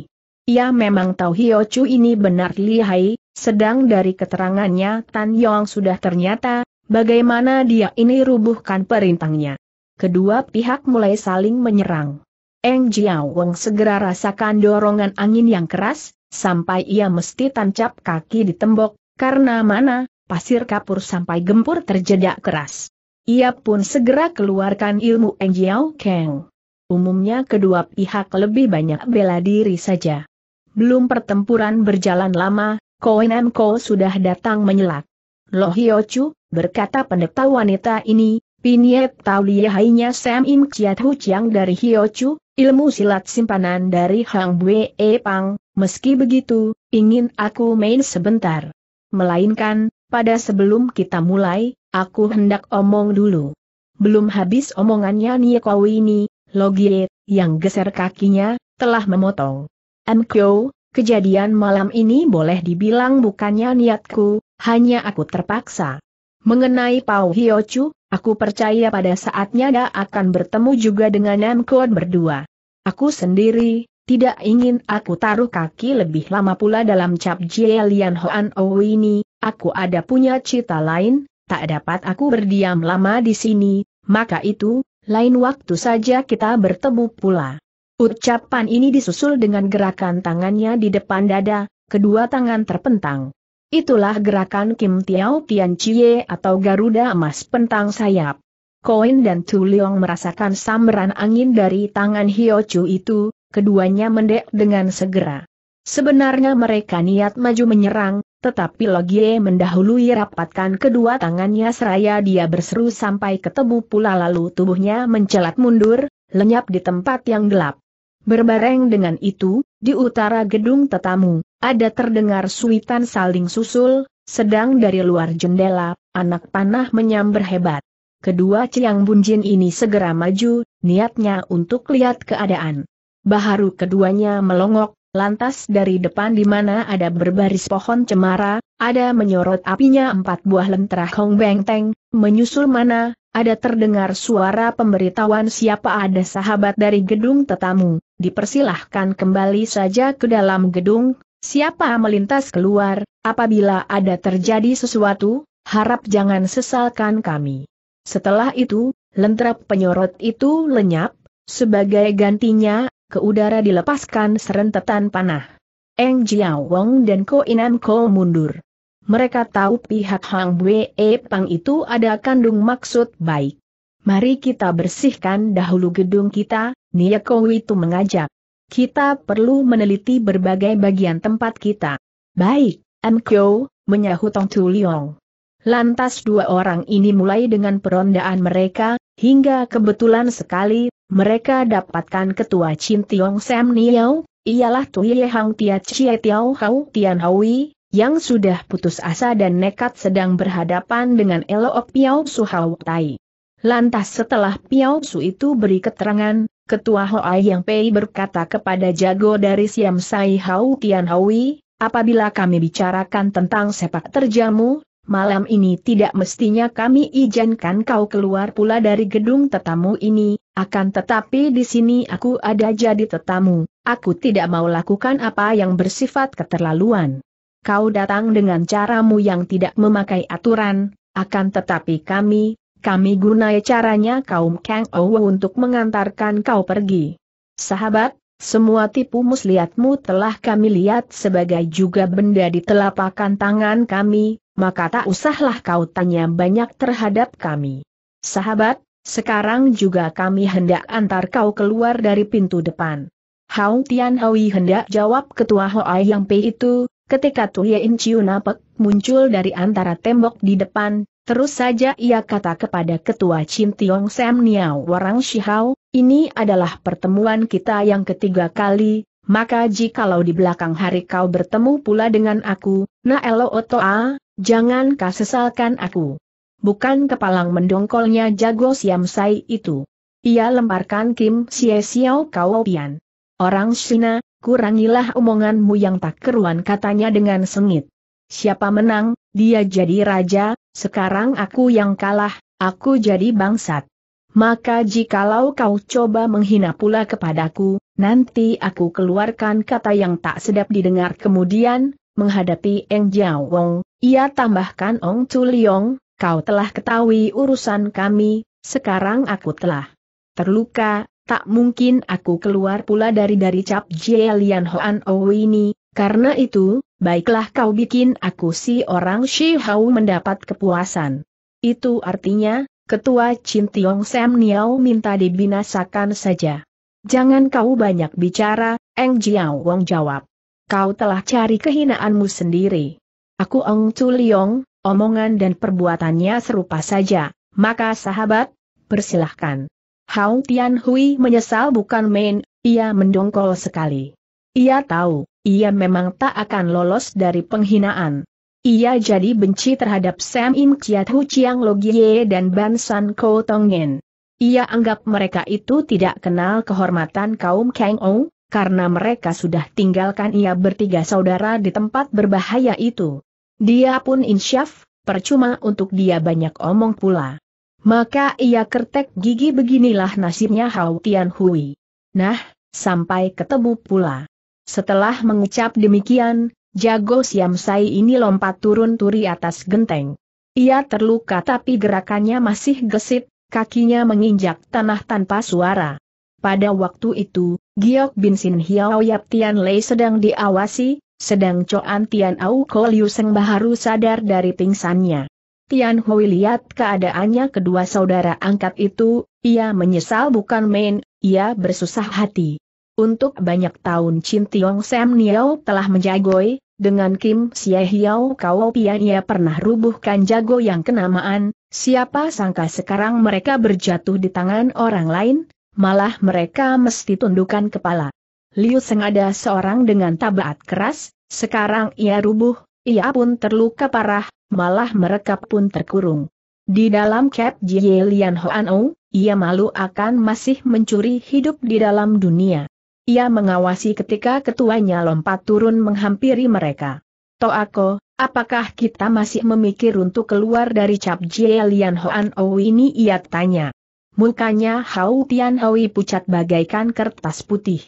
Ia memang tahu Hio Chu ini benar lihai, sedang dari keterangannya Tan Yong sudah ternyata, bagaimana dia ini rubuhkan perintangnya kedua pihak mulai saling menyerang. Eng Jiao Wang segera rasakan dorongan angin yang keras, sampai ia mesti tancap kaki di tembok, karena mana, pasir kapur sampai gempur terjedak keras. Ia pun segera keluarkan ilmu Eng Jiao Kang. Umumnya kedua pihak lebih banyak bela diri saja. Belum pertempuran berjalan lama, Koen Ko sudah datang menyelak. Lo Hyo Chu, berkata pendeta wanita ini, Piniet tahu lihainya Sam Im Chiat Hu Chiang dari Hiochu, ilmu silat simpanan dari Hang Bue E Pang, meski begitu, ingin aku main sebentar. Melainkan, pada sebelum kita mulai, aku hendak omong dulu. Belum habis omongannya Kau ini, Logie, yang geser kakinya, telah memotong. Mkyo, kejadian malam ini boleh dibilang bukannya niatku, hanya aku terpaksa. Mengenai Pau Hiochu, Aku percaya pada saatnya dia akan bertemu juga dengan Namkod berdua. Aku sendiri, tidak ingin aku taruh kaki lebih lama pula dalam cap Jielian Hoan Ou oh ini, aku ada punya cita lain, tak dapat aku berdiam lama di sini, maka itu, lain waktu saja kita bertemu pula. Ucapan ini disusul dengan gerakan tangannya di depan dada, kedua tangan terpentang. Itulah gerakan Kim Tiao Tian Chie atau Garuda Emas Pentang Sayap. Koin dan Tu Leong merasakan sambaran angin dari tangan Hio Chu itu, keduanya mendek dengan segera. Sebenarnya mereka niat maju menyerang, tetapi Logie mendahului rapatkan kedua tangannya seraya dia berseru sampai ketemu pula lalu tubuhnya mencelat mundur, lenyap di tempat yang gelap. Berbareng dengan itu, di utara gedung tetamu, ada terdengar suitan saling susul, sedang dari luar jendela, anak panah menyamber hebat. Kedua Ciang Bunjin ini segera maju, niatnya untuk lihat keadaan. Baharu keduanya melongok, lantas dari depan di mana ada berbaris pohon cemara, ada menyorot apinya empat buah lentera Hong Beng Teng, menyusul mana, ada terdengar suara pemberitahuan siapa ada sahabat dari gedung tetamu, dipersilahkan kembali saja ke dalam gedung, Siapa melintas keluar, apabila ada terjadi sesuatu, harap jangan sesalkan kami. Setelah itu, lentera penyorot itu lenyap, sebagai gantinya, ke udara dilepaskan serentetan panah. Eng Jiao Wong dan Ko Inan Ko mundur. Mereka tahu pihak Hang Wei Pang itu ada kandung maksud baik. Mari kita bersihkan dahulu gedung kita, Niakowi itu mengajak. Kita perlu meneliti berbagai bagian tempat kita. Baik, Nkyo, menyahut Tong Tu Liong. Lantas dua orang ini mulai dengan perondaan mereka, hingga kebetulan sekali, mereka dapatkan ketua Chin Tiong Sam Niao, ialah Tuye Hang Tia Chie Tiao Hau Tian Hui, yang sudah putus asa dan nekat sedang berhadapan dengan Elo Piao Su Hau Tai. Lantas setelah Piao Su itu beri keterangan, Ketua Hoai Yang Pei berkata kepada jago dari Siam Sai Hau Tian Hui, apabila kami bicarakan tentang sepak terjamu, malam ini tidak mestinya kami izinkan kau keluar pula dari gedung tetamu ini, akan tetapi di sini aku ada jadi tetamu, aku tidak mau lakukan apa yang bersifat keterlaluan. Kau datang dengan caramu yang tidak memakai aturan, akan tetapi kami, kami gunai caranya kaum Kang Ou untuk mengantarkan kau pergi. Sahabat, semua tipu muslihatmu telah kami lihat sebagai juga benda di telapakan tangan kami, maka tak usahlah kau tanya banyak terhadap kami. Sahabat, sekarang juga kami hendak antar kau keluar dari pintu depan. Hao Tian Hui hendak jawab ketua Hoai Yang Pei itu, ketika Tuye In Chiu Napek muncul dari antara tembok di depan, Terus saja ia kata kepada Ketua Chin Tiong Sam Niao Warang Shihao, ini adalah pertemuan kita yang ketiga kali, maka jikalau di belakang hari kau bertemu pula dengan aku, na elo otoa, jangan kau sesalkan aku. Bukan kepalang mendongkolnya jago Siam Sai itu. Ia lemparkan Kim Sia Siao Kao Pian. Orang Sina, kurangilah omonganmu yang tak keruan katanya dengan sengit. Siapa menang, dia jadi raja, sekarang aku yang kalah, aku jadi bangsat. Maka jikalau kau coba menghina pula kepadaku, nanti aku keluarkan kata yang tak sedap didengar kemudian, menghadapi Eng Jiao Wong, ia tambahkan Ong Liong, kau telah ketahui urusan kami, sekarang aku telah terluka, tak mungkin aku keluar pula dari dari cap Jie Lian Hoan Owi ini, karena itu, baiklah kau bikin aku si orang Shi Hao mendapat kepuasan. Itu artinya, ketua Chin Tiong Sam Niao minta dibinasakan saja. Jangan kau banyak bicara, Eng Jiao Wong jawab. Kau telah cari kehinaanmu sendiri. Aku Eng Chu Liong, omongan dan perbuatannya serupa saja, maka sahabat, persilahkan. Hao Tian Hui menyesal bukan main, ia mendongkol sekali. Ia tahu, ia memang tak akan lolos dari penghinaan. Ia jadi benci terhadap Sam Im Chiat Hu Chiang Gie dan Ban San Ko Tongen. Ia anggap mereka itu tidak kenal kehormatan kaum Kang O, karena mereka sudah tinggalkan ia bertiga saudara di tempat berbahaya itu. Dia pun insyaf, percuma untuk dia banyak omong pula. Maka ia kertek gigi beginilah nasibnya Hao Tian Hui. Nah, sampai ketemu pula. Setelah mengucap demikian, Jago Siam Sai ini lompat turun turi atas genteng. Ia terluka tapi gerakannya masih gesit, kakinya menginjak tanah tanpa suara. Pada waktu itu, Giok Bin Sin Hiao Yap Tian Lei sedang diawasi, sedang Coan Tian Au Ko Liu Seng baru sadar dari pingsannya. Tian Hui lihat keadaannya kedua saudara angkat itu, ia menyesal bukan main, ia bersusah hati. Untuk banyak tahun Chin Tiong Sam Niao telah menjagoi, dengan Kim Sia Hiao Kao Pian ia pernah rubuhkan jago yang kenamaan, siapa sangka sekarang mereka berjatuh di tangan orang lain, malah mereka mesti tundukkan kepala. Liu Seng seorang dengan tabaat keras, sekarang ia rubuh, ia pun terluka parah, malah mereka pun terkurung. Di dalam cap Jie Lian Hoan Ou, ia malu akan masih mencuri hidup di dalam dunia. Ia mengawasi ketika ketuanya lompat turun menghampiri mereka. Toako, apakah kita masih memikir untuk keluar dari cap Jie Lian Hoan Ou ini ia tanya. Mukanya Hau Tian Hui pucat bagaikan kertas putih.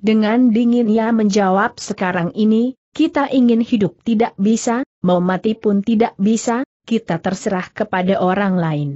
Dengan dingin ia menjawab sekarang ini, kita ingin hidup tidak bisa, mau mati pun tidak bisa, kita terserah kepada orang lain.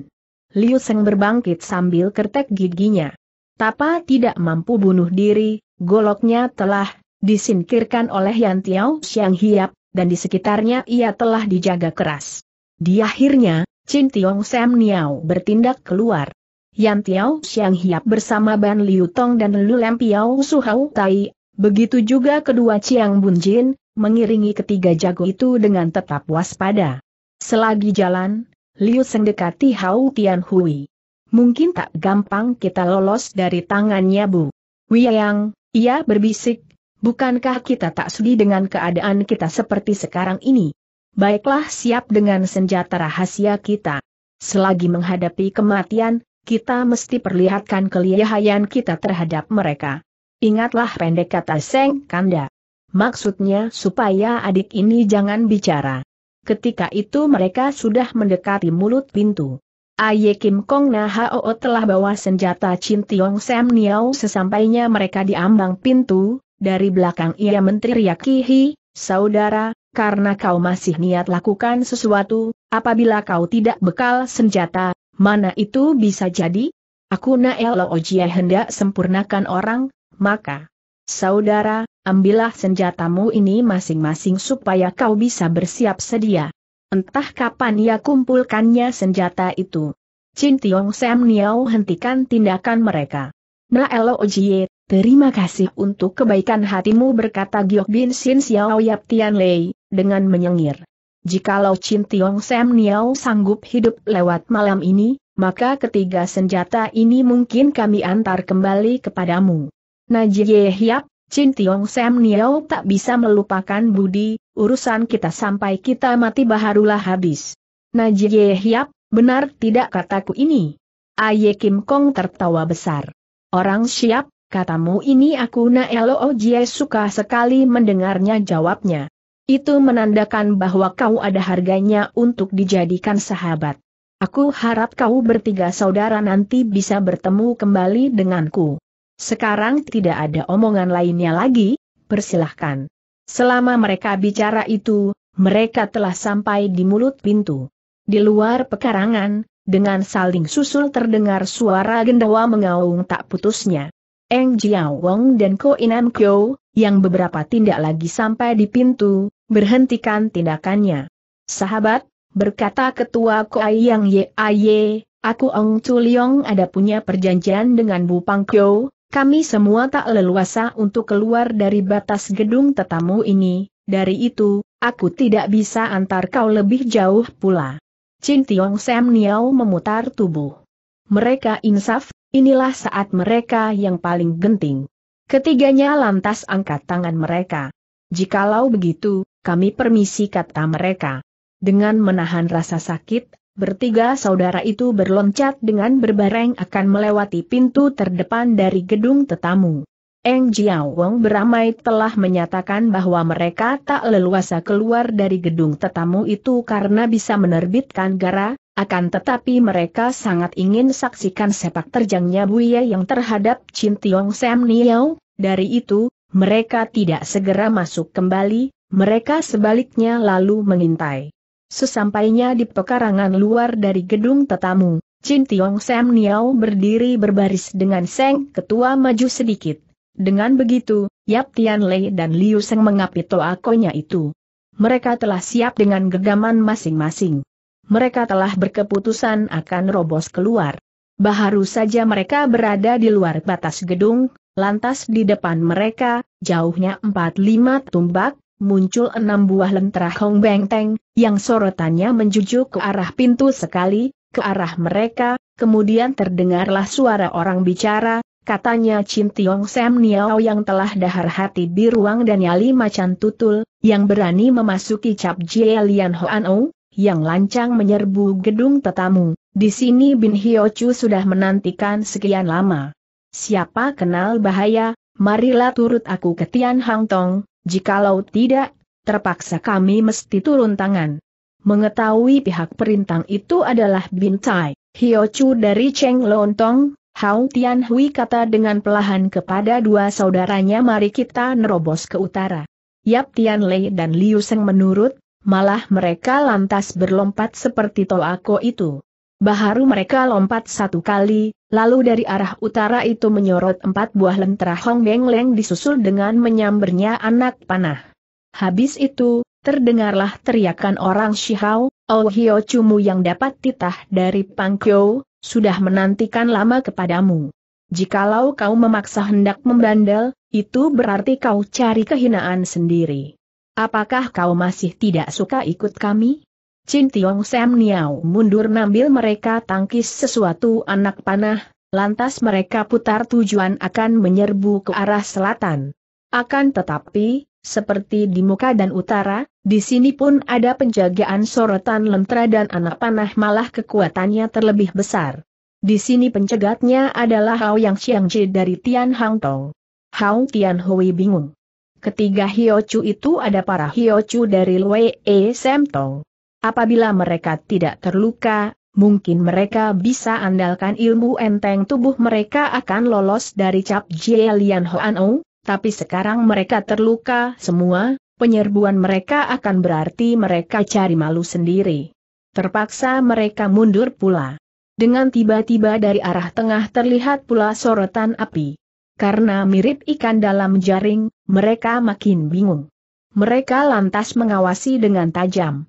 Liu Seng berbangkit sambil kertek giginya. Tapa tidak mampu bunuh diri, Goloknya telah disingkirkan oleh Yan Tiao Xiang Hiap, dan di sekitarnya ia telah dijaga keras. Di akhirnya, Chin Tiong Sam Niao bertindak keluar. Yan Tiao Xiang Hiap bersama Ban Liu Tong dan Lu Lem Piao Hau Tai, begitu juga kedua Chiang Bun Jin, mengiringi ketiga jago itu dengan tetap waspada. Selagi jalan, Liu Seng dekati Hau Tian Hui. Mungkin tak gampang kita lolos dari tangannya Bu. Wiyang, ia berbisik, bukankah kita tak sudi dengan keadaan kita seperti sekarang ini? Baiklah siap dengan senjata rahasia kita. Selagi menghadapi kematian, kita mesti perlihatkan kelihayan kita terhadap mereka. Ingatlah pendek kata Seng Kanda. Maksudnya supaya adik ini jangan bicara. Ketika itu mereka sudah mendekati mulut pintu. Aye Kim Kong Na Hao telah bawa senjata Chin Tiong Sam Niao sesampainya mereka di ambang pintu, dari belakang ia menteriak Kihi, saudara, karena kau masih niat lakukan sesuatu, apabila kau tidak bekal senjata, mana itu bisa jadi? Aku Nael Ojia ya hendak sempurnakan orang, maka, saudara, ambillah senjatamu ini masing-masing supaya kau bisa bersiap sedia. Entah kapan ia kumpulkannya senjata itu. Chin Tiong Sam Niao hentikan tindakan mereka. Nah Elo Ojie, terima kasih untuk kebaikan hatimu berkata Giok Bin Sin Xiao Yap Tian Lei, dengan menyengir. Jikalau Chin Tiong Sam Niao sanggup hidup lewat malam ini, maka ketiga senjata ini mungkin kami antar kembali kepadamu. Najie Hiap, Chin Tiong Sam Niao tak bisa melupakan budi, urusan kita sampai kita mati baharulah habis. Najie Hiap, benar tidak kataku ini? Aye Kim Kong tertawa besar. Orang siap, katamu ini aku na Loo Jie suka sekali mendengarnya jawabnya. Itu menandakan bahwa kau ada harganya untuk dijadikan sahabat. Aku harap kau bertiga saudara nanti bisa bertemu kembali denganku. Sekarang tidak ada omongan lainnya lagi, persilahkan. Selama mereka bicara itu, mereka telah sampai di mulut pintu. Di luar pekarangan, dengan saling susul terdengar suara gendawa mengaung tak putusnya. Eng Jiao Wong dan Ko Inan Kyo, yang beberapa tindak lagi sampai di pintu, berhentikan tindakannya. Sahabat, berkata ketua Koai Yang Ye Aye, aku Ong Chuliong ada punya perjanjian dengan Bu Pang Kyo, kami semua tak leluasa untuk keluar dari batas gedung tetamu ini, dari itu, aku tidak bisa antar kau lebih jauh pula. Chin Tiong Sam Niao memutar tubuh. Mereka insaf, inilah saat mereka yang paling genting. Ketiganya lantas angkat tangan mereka. Jikalau begitu, kami permisi kata mereka. Dengan menahan rasa sakit, bertiga saudara itu berloncat dengan berbareng akan melewati pintu terdepan dari gedung tetamu. Eng Jiao Wong beramai telah menyatakan bahwa mereka tak leluasa keluar dari gedung tetamu itu karena bisa menerbitkan gara, akan tetapi mereka sangat ingin saksikan sepak terjangnya Buya yang terhadap Chin Tiong Sam Niao, dari itu, mereka tidak segera masuk kembali, mereka sebaliknya lalu mengintai. Sesampainya di pekarangan luar dari gedung tetamu, Chin Tiong Sam Niao berdiri berbaris dengan Seng Ketua maju sedikit. Dengan begitu, Yap Tian Lei dan Liu Seng mengapit konya itu. Mereka telah siap dengan gegaman masing-masing. Mereka telah berkeputusan akan robos keluar. Baharu saja mereka berada di luar batas gedung, lantas di depan mereka, jauhnya 4-5 tumbak, muncul enam buah lentera Hong Beng Teng, yang sorotannya menjujuk ke arah pintu sekali, ke arah mereka, kemudian terdengarlah suara orang bicara, katanya Chin Tiong Sam Niao yang telah dahar hati di ruang dan nyali macan tutul, yang berani memasuki cap Jie Lian Hoan O, yang lancang menyerbu gedung tetamu, di sini Bin Hio Chu sudah menantikan sekian lama. Siapa kenal bahaya, marilah turut aku ke Tian Hang Tong, Jikalau tidak, terpaksa kami mesti turun tangan. Mengetahui pihak perintang itu adalah Bintai, Hiochu dari Cheng Lontong, Hao Tianhui kata dengan pelahan kepada dua saudaranya mari kita nerobos ke utara. Yap Lei dan Liu Seng menurut, malah mereka lantas berlompat seperti tolako itu. Baharu mereka lompat satu kali, Lalu dari arah utara itu menyorot empat buah lentera Hong Beng Leng disusul dengan menyambernya anak panah. Habis itu, terdengarlah teriakan orang Shihao, Oh Hio Chumu yang dapat titah dari Pang Kyo, sudah menantikan lama kepadamu. Jikalau kau memaksa hendak membandel, itu berarti kau cari kehinaan sendiri. Apakah kau masih tidak suka ikut kami? Chin Tiong Sam Niao mundur nambil mereka tangkis sesuatu anak panah, lantas mereka putar tujuan akan menyerbu ke arah selatan. Akan tetapi, seperti di muka dan utara, di sini pun ada penjagaan sorotan lentera dan anak panah malah kekuatannya terlebih besar. Di sini pencegatnya adalah Hao Yang Ji dari Tian Hang Tong. Hao Tian Hui bingung. Ketiga Hiochu itu ada para Hiochu dari Wei E Sem Tong. Apabila mereka tidak terluka, mungkin mereka bisa andalkan ilmu enteng tubuh mereka akan lolos dari cap Jie Hoan Ou, tapi sekarang mereka terluka semua, penyerbuan mereka akan berarti mereka cari malu sendiri. Terpaksa mereka mundur pula. Dengan tiba-tiba dari arah tengah terlihat pula sorotan api. Karena mirip ikan dalam jaring, mereka makin bingung. Mereka lantas mengawasi dengan tajam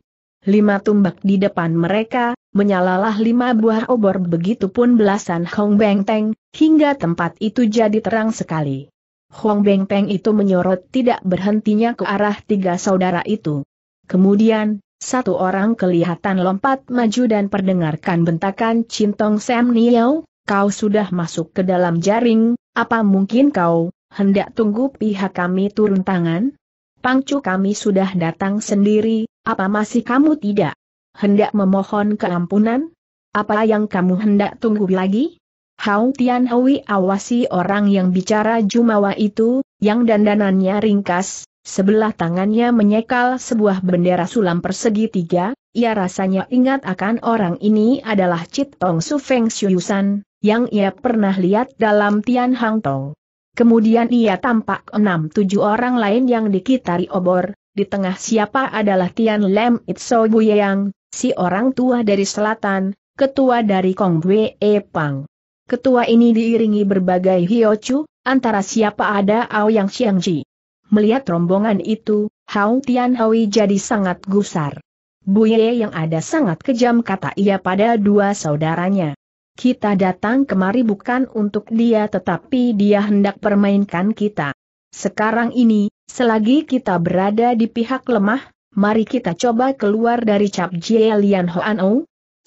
lima tumbak di depan mereka, menyalalah lima buah obor begitu pun belasan Hong Beng Teng, hingga tempat itu jadi terang sekali. Hong Beng Teng itu menyorot tidak berhentinya ke arah tiga saudara itu. Kemudian, satu orang kelihatan lompat maju dan perdengarkan bentakan Cintong Sam Niau, kau sudah masuk ke dalam jaring, apa mungkin kau, hendak tunggu pihak kami turun tangan? Pangcu kami sudah datang sendiri, apa masih kamu tidak? Hendak memohon keampunan? Apa yang kamu hendak tunggu lagi? Hao Tian Hui awasi orang yang bicara Jumawa itu, yang dandanannya ringkas, sebelah tangannya menyekal sebuah bendera sulam persegi tiga, ia rasanya ingat akan orang ini adalah Cit Tong Su Feng Shuyusan, yang ia pernah lihat dalam Tian Hang Tong. Kemudian ia tampak enam tujuh orang lain yang dikitari obor, di tengah siapa adalah Tian Lem Itso Buyeang, si orang tua dari selatan, ketua dari Kong Bwe Pang. Ketua ini diiringi berbagai hiocu, antara siapa ada Aoyang Xiangji. Melihat rombongan itu, Hao Tianhui jadi sangat gusar. Buye yang ada sangat kejam kata ia pada dua saudaranya. Kita datang kemari bukan untuk dia tetapi dia hendak permainkan kita. Sekarang ini, selagi kita berada di pihak lemah, mari kita coba keluar dari cap Jie Lian Hoan Ou.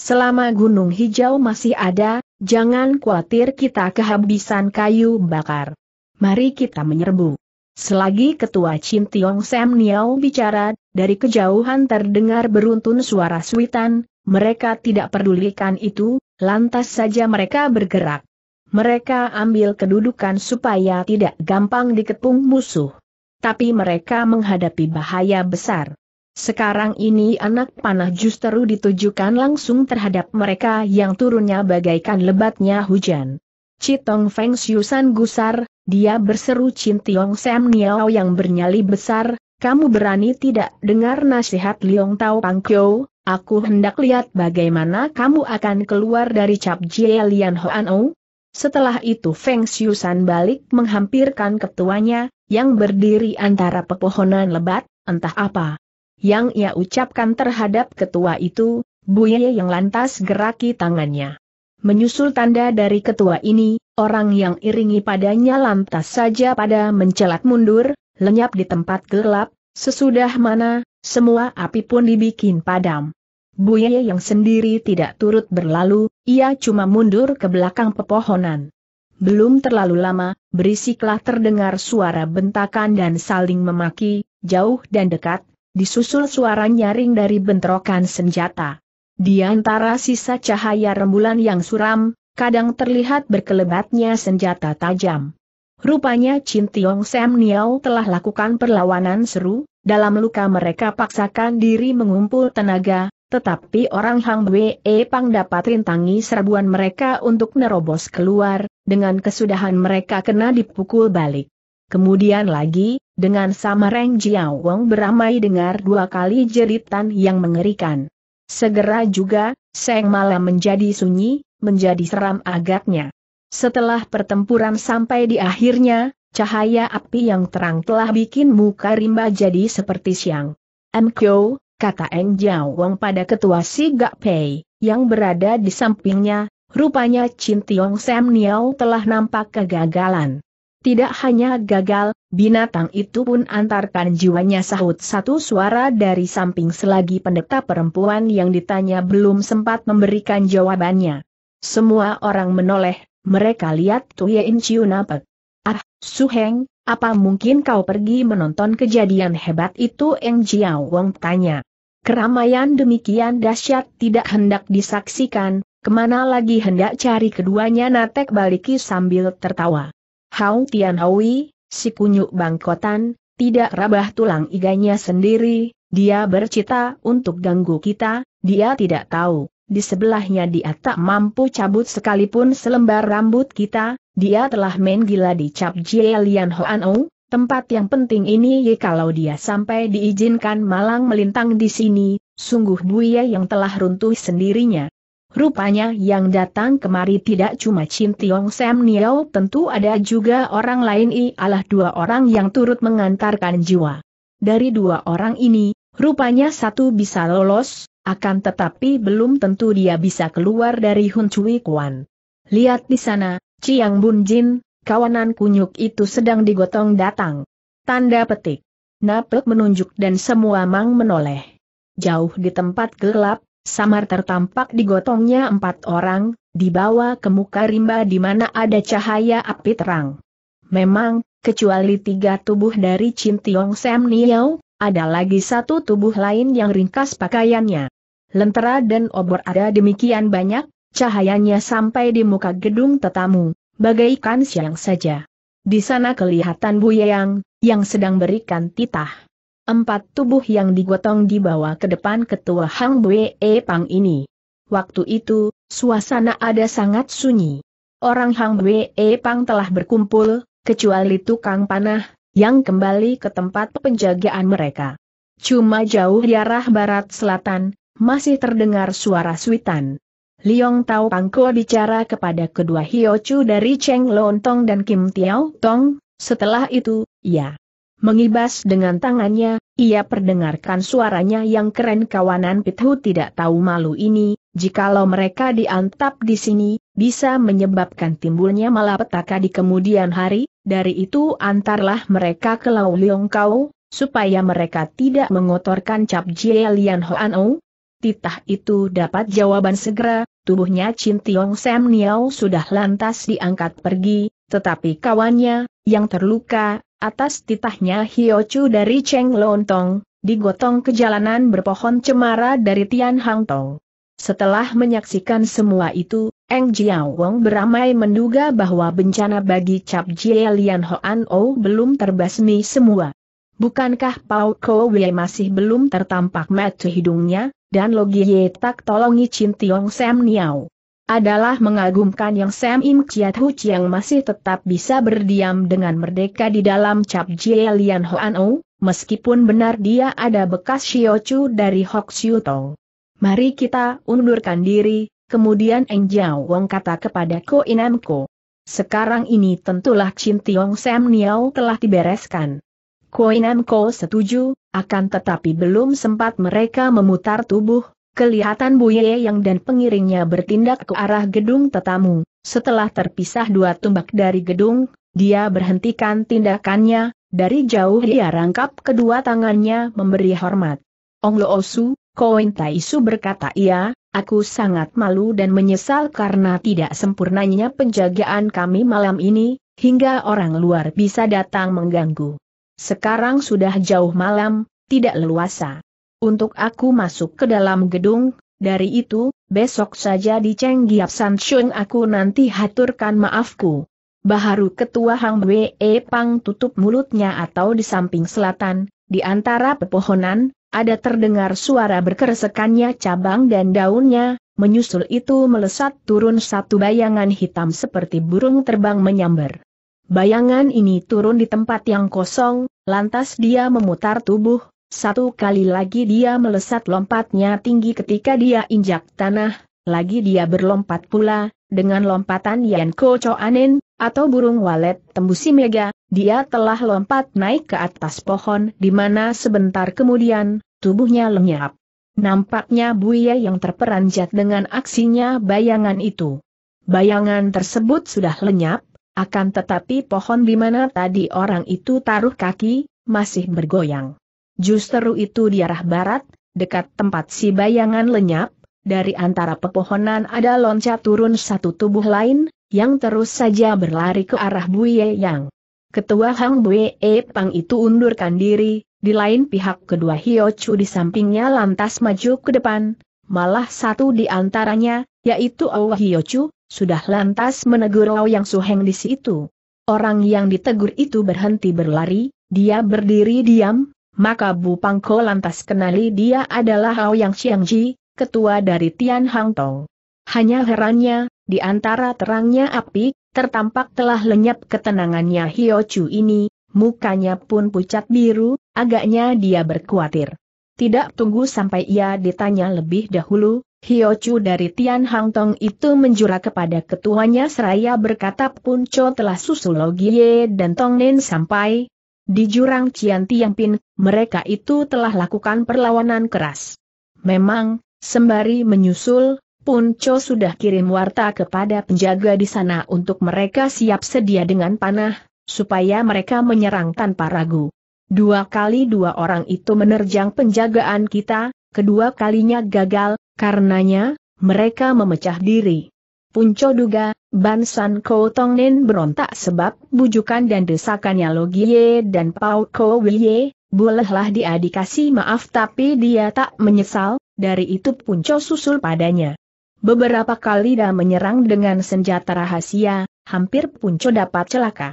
Selama gunung hijau masih ada, jangan khawatir kita kehabisan kayu bakar. Mari kita menyerbu. Selagi ketua Chin Tiong Sam Niao bicara, dari kejauhan terdengar beruntun suara suitan, mereka tidak pedulikan itu, lantas saja mereka bergerak. Mereka ambil kedudukan supaya tidak gampang dikepung musuh. Tapi mereka menghadapi bahaya besar. Sekarang ini anak panah justru ditujukan langsung terhadap mereka yang turunnya bagaikan lebatnya hujan. Citong Feng Siusan gusar, dia berseru Chin Tiong Sam Niao yang bernyali besar, kamu berani tidak dengar nasihat Liong Tao Pang Kyo, aku hendak lihat bagaimana kamu akan keluar dari cap Jie Lian Hoan O, setelah itu Feng Xiusan balik menghampirkan ketuanya, yang berdiri antara pepohonan lebat, entah apa. Yang ia ucapkan terhadap ketua itu, Buye yang lantas geraki tangannya. Menyusul tanda dari ketua ini, orang yang iringi padanya lantas saja pada mencelat mundur, lenyap di tempat gelap, sesudah mana, semua api pun dibikin padam. Buye yang sendiri tidak turut berlalu, ia cuma mundur ke belakang pepohonan. Belum terlalu lama, berisiklah terdengar suara bentakan dan saling memaki, jauh dan dekat, disusul suara nyaring dari bentrokan senjata. Di antara sisa cahaya rembulan yang suram, kadang terlihat berkelebatnya senjata tajam. Rupanya Chin Tiong Sam Niao telah lakukan perlawanan seru, dalam luka mereka paksakan diri mengumpul tenaga, tetapi orang Hang Wei Pang dapat rintangi serbuan mereka untuk nerobos keluar, dengan kesudahan mereka kena dipukul balik. Kemudian lagi, dengan sama Reng Jiao Wong beramai dengar dua kali jeritan yang mengerikan. Segera juga, Seng Malah menjadi sunyi, menjadi seram agaknya. Setelah pertempuran sampai di akhirnya, cahaya api yang terang telah bikin muka rimba jadi seperti siang. Mkyo, kata Eng Jiao Wang pada ketua Si Gak Pei, yang berada di sampingnya, rupanya Chin Tiong Sam Niao telah nampak kegagalan. Tidak hanya gagal, binatang itu pun antarkan jiwanya sahut satu suara dari samping selagi pendeta perempuan yang ditanya belum sempat memberikan jawabannya. Semua orang menoleh, mereka lihat Tuyein Chiu Napek. Ah, Su Heng, apa mungkin kau pergi menonton kejadian hebat itu Eng Jiao Wong tanya. Keramaian demikian dahsyat tidak hendak disaksikan, kemana lagi hendak cari keduanya natek baliki sambil tertawa. Hau Tian Hawi, si kunyuk bangkotan, tidak rabah tulang iganya sendiri, dia bercita untuk ganggu kita, dia tidak tahu, di sebelahnya dia tak mampu cabut sekalipun selembar rambut kita, dia telah main gila di Cap Jie Lian Hoan Tempat yang penting ini ye kalau dia sampai diizinkan malang melintang di sini, sungguh buaya yang telah runtuh sendirinya. Rupanya yang datang kemari tidak cuma Chin Tiong Sam Niao tentu ada juga orang lain ialah dua orang yang turut mengantarkan jiwa. Dari dua orang ini, rupanya satu bisa lolos, akan tetapi belum tentu dia bisa keluar dari Hun Cui Kuan. Lihat di sana, Chiang Bun Jin, kawanan kunyuk itu sedang digotong datang. Tanda petik. Napek menunjuk dan semua mang menoleh. Jauh di tempat gelap, samar tertampak digotongnya empat orang, dibawa ke muka rimba di mana ada cahaya api terang. Memang, kecuali tiga tubuh dari Chin Tiong Sam Niau, ada lagi satu tubuh lain yang ringkas pakaiannya. Lentera dan obor ada demikian banyak, cahayanya sampai di muka gedung tetamu bagaikan siang saja. Di sana kelihatan Buyeyang, yang sedang berikan titah. Empat tubuh yang digotong dibawa ke depan ketua Hang Bue Pang ini. Waktu itu, suasana ada sangat sunyi. Orang Hang Bue Pang telah berkumpul, kecuali tukang panah, yang kembali ke tempat penjagaan mereka. Cuma jauh di arah barat selatan, masih terdengar suara suitan. Liong Tao Pangko bicara kepada kedua Hiochu dari Cheng Lontong dan Kim Tiao Tong, setelah itu, ya, mengibas dengan tangannya, ia perdengarkan suaranya yang keren kawanan Pithu tidak tahu malu ini, jikalau mereka diantap di sini, bisa menyebabkan timbulnya malapetaka di kemudian hari, dari itu antarlah mereka ke Lau Liong Kau, supaya mereka tidak mengotorkan cap Jie Lian Hoan Titah itu dapat jawaban segera, tubuhnya Chin Tiong Sam Niao sudah lantas diangkat pergi, tetapi kawannya, yang terluka, atas titahnya Hio Chu dari Cheng Lontong, digotong ke jalanan berpohon cemara dari Tian Hang Tong. Setelah menyaksikan semua itu, Eng Jiao Wong beramai menduga bahwa bencana bagi Cap Jie Lian Hoan O belum terbasmi semua. Bukankah Pau Kowe masih belum tertampak mata hidungnya? dan logi ye tak tolongi Chin Tiong Sam Niao. Adalah mengagumkan yang Sam Im Chiat Hu yang masih tetap bisa berdiam dengan merdeka di dalam cap Jie Lian Hoan O, meskipun benar dia ada bekas Shiochu dari Hok Siu Tong. Mari kita undurkan diri, kemudian Eng Jiao Wong kata kepada Ko Inam Ko. Sekarang ini tentulah Chin Tiong Sam Niao telah dibereskan. Ko setuju, akan tetapi belum sempat mereka memutar tubuh, kelihatan Buye yang dan pengiringnya bertindak ke arah gedung tetamu. Setelah terpisah dua tumbak dari gedung, dia berhentikan tindakannya, dari jauh dia rangkap kedua tangannya memberi hormat. Ong Lo Osu, Koin Taisu berkata ia, aku sangat malu dan menyesal karena tidak sempurnanya penjagaan kami malam ini, hingga orang luar bisa datang mengganggu. Sekarang sudah jauh malam, tidak leluasa. Untuk aku masuk ke dalam gedung, dari itu, besok saja di Cheng Giap San Shun aku nanti haturkan maafku. Baharu ketua Hang Wei e Pang tutup mulutnya atau di samping selatan, di antara pepohonan, ada terdengar suara berkeresekannya cabang dan daunnya, menyusul itu melesat turun satu bayangan hitam seperti burung terbang menyambar. Bayangan ini turun di tempat yang kosong, lantas dia memutar tubuh, satu kali lagi dia melesat lompatnya tinggi ketika dia injak tanah, lagi dia berlompat pula, dengan lompatan Yanko Choanen, atau burung walet tembusi mega, dia telah lompat naik ke atas pohon di mana sebentar kemudian, tubuhnya lenyap. Nampaknya Buya yang terperanjat dengan aksinya bayangan itu. Bayangan tersebut sudah lenyap, akan tetapi pohon di mana tadi orang itu taruh kaki, masih bergoyang. Justru itu di arah barat, dekat tempat si bayangan lenyap, dari antara pepohonan ada loncat turun satu tubuh lain, yang terus saja berlari ke arah Buye Yang. Ketua Hang Buye Pang itu undurkan diri, di lain pihak kedua Hio Chu di sampingnya lantas maju ke depan, malah satu di antaranya, yaitu Awa Hio Chu, sudah lantas menegur Yang Suheng di situ. Orang yang ditegur itu berhenti berlari, dia berdiri diam, maka Bu Pangko lantas kenali dia adalah Yang Xiangji, ketua dari Tian Hang Tong. Hanya herannya, di antara terangnya api, tertampak telah lenyap ketenangannya Hio Chu ini, mukanya pun pucat biru, agaknya dia berkuatir. Tidak tunggu sampai ia ditanya lebih dahulu, Hio Chu dari Tian Hang Tong itu menjura kepada ketuanya seraya berkata Punco telah susul Logie dan Tong Nen sampai di jurang Cian Pin, mereka itu telah lakukan perlawanan keras. Memang, sembari menyusul, Punco sudah kirim warta kepada penjaga di sana untuk mereka siap sedia dengan panah, supaya mereka menyerang tanpa ragu. Dua kali dua orang itu menerjang penjagaan kita, kedua kalinya gagal, Karenanya, mereka memecah diri. Punco duga, bansan San Ko Tong Nen berontak sebab bujukan dan desakannya Logie dan Pau Ko Wilye, bolehlah dia dikasih maaf tapi dia tak menyesal, dari itu Punco susul padanya. Beberapa kali dia menyerang dengan senjata rahasia, hampir Punco dapat celaka.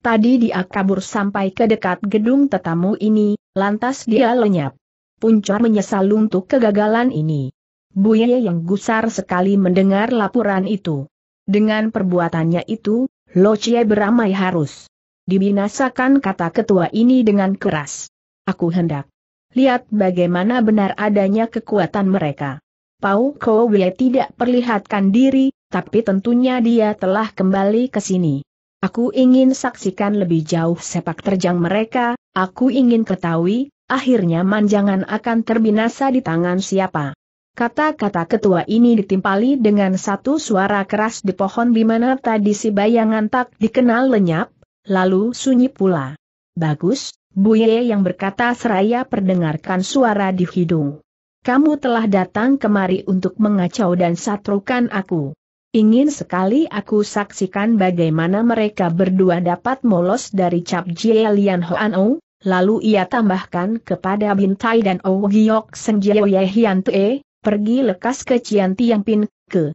Tadi dia kabur sampai ke dekat gedung tetamu ini, lantas dia lenyap. Punco menyesal untuk kegagalan ini. Buye yang gusar sekali mendengar laporan itu. Dengan perbuatannya itu, Lo Chie beramai harus dibinasakan kata ketua ini dengan keras. Aku hendak lihat bagaimana benar adanya kekuatan mereka. Pau Kowe tidak perlihatkan diri, tapi tentunya dia telah kembali ke sini. Aku ingin saksikan lebih jauh sepak terjang mereka, aku ingin ketahui, akhirnya manjangan akan terbinasa di tangan siapa. Kata-kata ketua ini ditimpali dengan satu suara keras di pohon di mana tadi si bayangan tak dikenal lenyap, lalu sunyi pula. Bagus, Bu Ye yang berkata seraya perdengarkan suara di hidung. Kamu telah datang kemari untuk mengacau dan satrukan aku. Ingin sekali aku saksikan bagaimana mereka berdua dapat molos dari cap Jie Lian Hoan Ou, lalu ia tambahkan kepada Bintai dan Oh Giok Seng Jie Hian Tue, pergi lekas ke Cian Tiang Pin, ke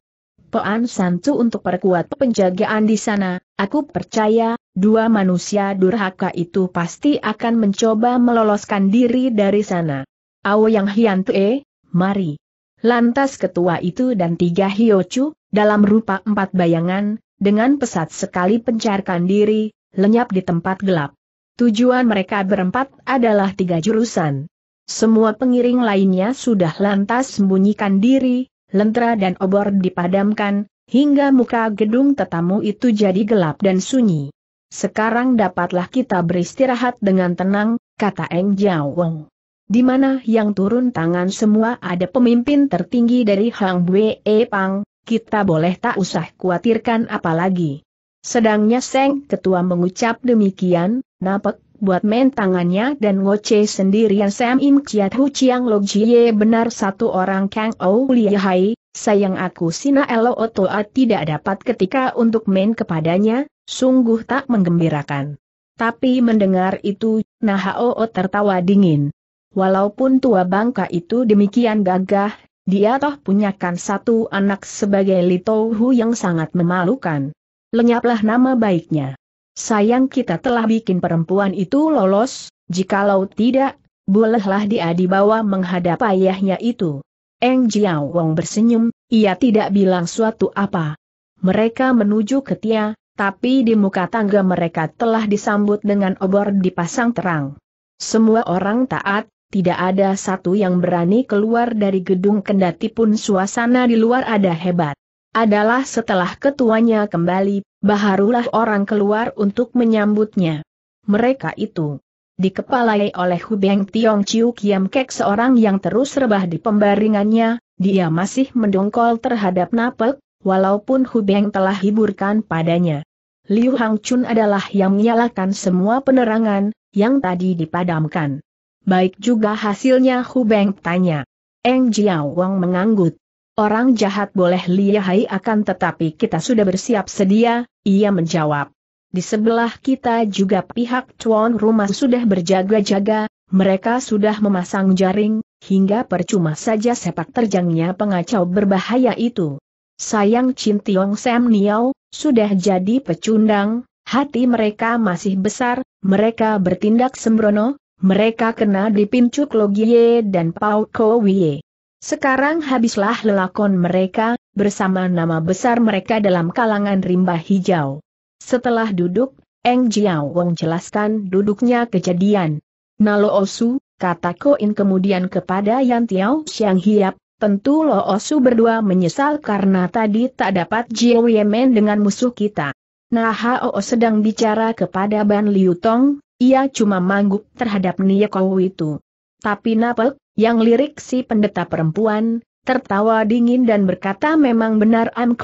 Pean Santu untuk perkuat penjagaan di sana, aku percaya, dua manusia durhaka itu pasti akan mencoba meloloskan diri dari sana. Ao Yang Hian Tue, mari. Lantas ketua itu dan tiga Hiochu, dalam rupa empat bayangan, dengan pesat sekali pencarkan diri, lenyap di tempat gelap. Tujuan mereka berempat adalah tiga jurusan. Semua pengiring lainnya sudah lantas sembunyikan diri, lentera dan obor dipadamkan, hingga muka gedung tetamu itu jadi gelap dan sunyi. Sekarang dapatlah kita beristirahat dengan tenang, kata Eng Jiao Wong. Di mana yang turun tangan semua ada pemimpin tertinggi dari Hang Bue e Pang, kita boleh tak usah khawatirkan apalagi. Sedangnya Seng Ketua mengucap demikian, Napak buat main tangannya dan ngoce sendirian Sam Im Chiat Hu Chiang Log Jie benar satu orang Kang Ou Hai, sayang aku Sina Elo Otoa tidak dapat ketika untuk main kepadanya, sungguh tak menggembirakan. Tapi mendengar itu, Nahao tertawa dingin. Walaupun tua bangka itu demikian gagah, dia toh punyakan satu anak sebagai Litohu Hu yang sangat memalukan. Lenyaplah nama baiknya. Sayang kita telah bikin perempuan itu lolos, jikalau tidak, bolehlah dia dibawa menghadap ayahnya itu. Eng Jiao Wong bersenyum, ia tidak bilang suatu apa. Mereka menuju ke Tia, tapi di muka tangga mereka telah disambut dengan obor dipasang terang. Semua orang taat, tidak ada satu yang berani keluar dari gedung kendati pun suasana di luar ada hebat. Adalah setelah ketuanya kembali, baharulah orang keluar untuk menyambutnya. Mereka itu dikepalai oleh Hubeng Tiong Chiu Kiam Kek seorang yang terus rebah di pembaringannya, dia masih mendongkol terhadap Napek, walaupun Hubeng telah hiburkan padanya. Liu Hang Chun adalah yang menyalakan semua penerangan, yang tadi dipadamkan. Baik juga hasilnya Hubeng tanya. Eng Jiao Wang menganggut. Orang jahat boleh lihai akan tetapi kita sudah bersiap sedia, ia menjawab. Di sebelah kita juga pihak tuan rumah sudah berjaga-jaga, mereka sudah memasang jaring, hingga percuma saja sepak terjangnya pengacau berbahaya itu. Sayang Chin Tiong Sam Niao, sudah jadi pecundang, hati mereka masih besar, mereka bertindak sembrono, mereka kena dipincuk Logie dan Pau Kowie. Sekarang habislah lelakon mereka, bersama nama besar mereka dalam kalangan rimba hijau. Setelah duduk, Eng Jiao Wong jelaskan duduknya kejadian. Nalo Osu, kata Koin kemudian kepada Yan Tiao Xiang Hiap, tentu Lo Osu berdua menyesal karena tadi tak dapat Jiao Yemen dengan musuh kita. Nah Hao sedang bicara kepada Ban Liu Tong, ia cuma mangguk terhadap Nieko itu. Tapi Napek, yang lirik si pendeta perempuan, tertawa dingin dan berkata memang benar Am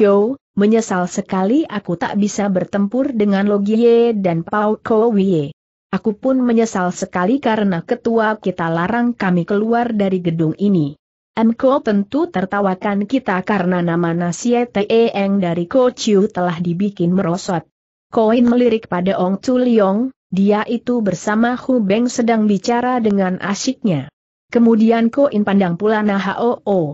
menyesal sekali aku tak bisa bertempur dengan Logie dan Pau Kowie. Aku pun menyesal sekali karena ketua kita larang kami keluar dari gedung ini. Amko tentu tertawakan kita karena nama Nasie Teeng dari Ko Chiu telah dibikin merosot. Koin melirik pada Ong Chul Yong, dia itu bersama Hu Beng sedang bicara dengan asyiknya. Kemudian Koin pandang pula Nahoo. Oh, oh.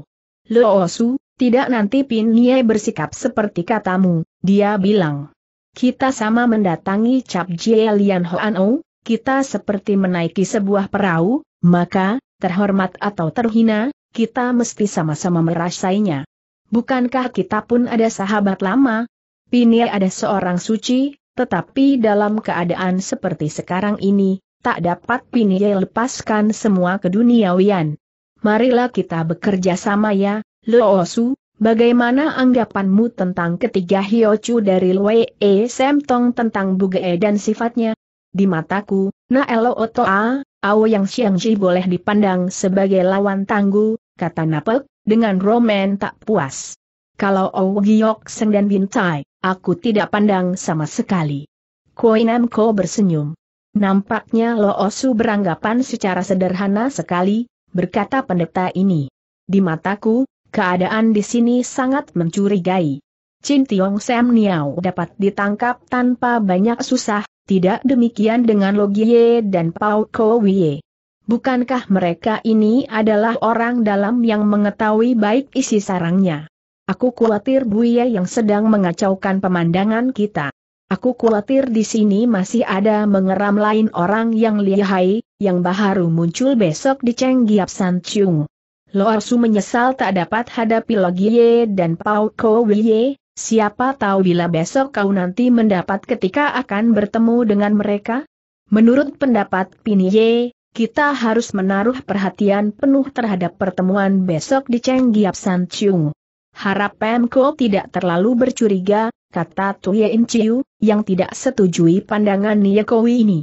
Loosu, tidak nanti Pin Nie bersikap seperti katamu, dia bilang. Kita sama mendatangi Cap Jie Lian oh, kita seperti menaiki sebuah perahu, maka, terhormat atau terhina, kita mesti sama-sama merasainya. Bukankah kita pun ada sahabat lama? Pinia ada seorang suci, tetapi dalam keadaan seperti sekarang ini, tak dapat Pinye lepaskan semua ke dunia Wian. Marilah kita bekerja sama ya, Loosu, bagaimana anggapanmu tentang ketiga Hiochu dari Lwe E Semtong tentang Bugee dan sifatnya? Di mataku, Naelo A, Ao Yang Xiangji boleh dipandang sebagai lawan tangguh, kata Napek, dengan romen tak puas. Kalau Ao Giok Seng dan Bintai, aku tidak pandang sama sekali. Koinam Ko bersenyum. Nampaknya Loosu beranggapan secara sederhana sekali, berkata pendeta ini. Di mataku, keadaan di sini sangat mencurigai. Chin Tiong Sam Niao dapat ditangkap tanpa banyak susah, tidak demikian dengan Lo Gie dan Pao Wie. Bukankah mereka ini adalah orang dalam yang mengetahui baik isi sarangnya? Aku khawatir Buya yang sedang mengacaukan pemandangan kita. Aku khawatir di sini masih ada mengeram lain orang yang lihai, yang baharu muncul besok di Cheng Giap San Chung. Loarsu menyesal tak dapat hadapi Logie dan Pau Ko Wie, siapa tahu bila besok kau nanti mendapat ketika akan bertemu dengan mereka? Menurut pendapat Ye, kita harus menaruh perhatian penuh terhadap pertemuan besok di Cheng Giap San Chung. Harap Pemko tidak terlalu bercuriga, kata Tuye In yang tidak setujui pandangan Niyakowi ini.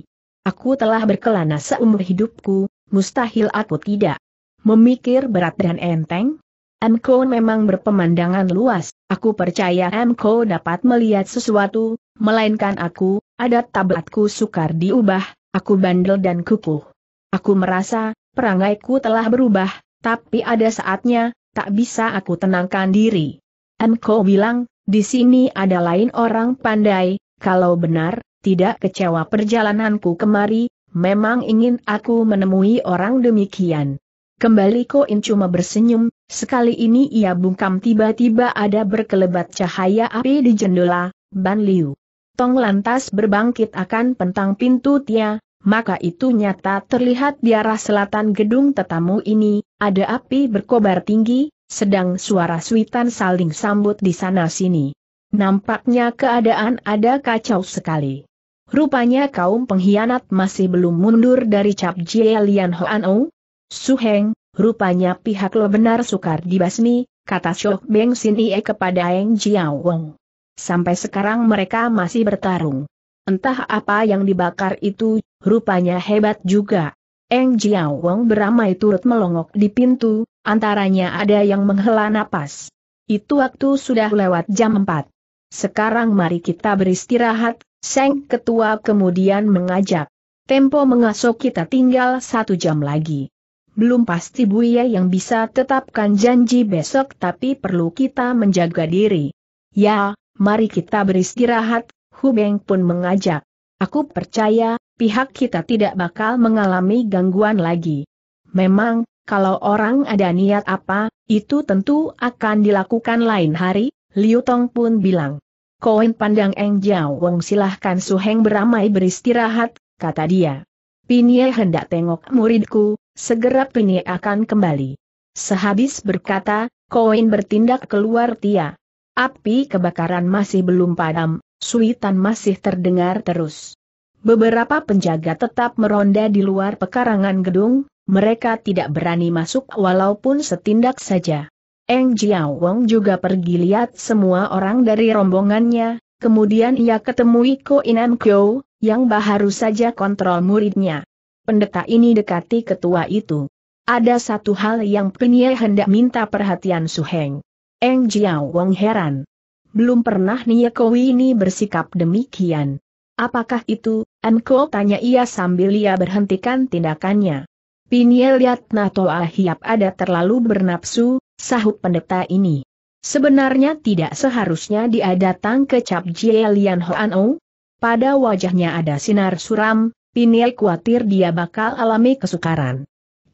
Aku telah berkelana seumur hidupku, mustahil aku tidak memikir berat dan enteng. Mko memang berpemandangan luas, aku percaya Mko dapat melihat sesuatu, melainkan aku, adat tabatku sukar diubah, aku bandel dan kukuh. Aku merasa, perangaiku telah berubah, tapi ada saatnya, tak bisa aku tenangkan diri. Mko bilang, di sini ada lain orang pandai, kalau benar, tidak kecewa perjalananku kemari, memang ingin aku menemui orang demikian. Kembali Ko In cuma bersenyum, sekali ini ia bungkam tiba-tiba ada berkelebat cahaya api di jendela, Ban Liu. Tong lantas berbangkit akan pentang pintu Tia, maka itu nyata terlihat di arah selatan gedung tetamu ini, ada api berkobar tinggi, sedang suara suitan saling sambut di sana-sini. Nampaknya keadaan ada kacau sekali. Rupanya kaum pengkhianat masih belum mundur dari cap Jie Lian Hoan Suheng, rupanya pihak lo benar sukar dibasmi, kata Shok Beng Sin Ie kepada Eng Jiao Wong. Sampai sekarang mereka masih bertarung. Entah apa yang dibakar itu, rupanya hebat juga. Eng Jiao Wong beramai turut melongok di pintu, antaranya ada yang menghela napas. Itu waktu sudah lewat jam 4. Sekarang mari kita beristirahat, Seng Ketua kemudian mengajak. Tempo mengasok kita tinggal satu jam lagi. Belum pasti Buya yang bisa tetapkan janji besok tapi perlu kita menjaga diri. Ya, mari kita beristirahat, Hubeng pun mengajak. Aku percaya, pihak kita tidak bakal mengalami gangguan lagi. Memang, kalau orang ada niat apa, itu tentu akan dilakukan lain hari, Liu Tong pun bilang. Koin pandang Eng Jiao Wong silahkan Suheng beramai beristirahat, kata dia. Pinye hendak tengok muridku, segera Pinye akan kembali. Sehabis berkata, koin bertindak keluar tia. Api kebakaran masih belum padam, suitan masih terdengar terus. Beberapa penjaga tetap meronda di luar pekarangan gedung, mereka tidak berani masuk walaupun setindak saja. Eng Jiao Wong juga pergi lihat semua orang dari rombongannya, kemudian ia ketemui Ko Inan Kyo, yang baru saja kontrol muridnya. Pendeta ini dekati ketua itu. Ada satu hal yang Penye hendak minta perhatian Su Heng. Eng Jiao Wong heran. Belum pernah nia kowi ini bersikap demikian. Apakah itu, Anko tanya ia sambil ia berhentikan tindakannya liat Nato Ahiap ada terlalu bernapsu, sahut pendeta ini. Sebenarnya tidak seharusnya dia datang ke Cap Jielian Hoano. Pada wajahnya ada sinar suram, Pinye khawatir dia bakal alami kesukaran.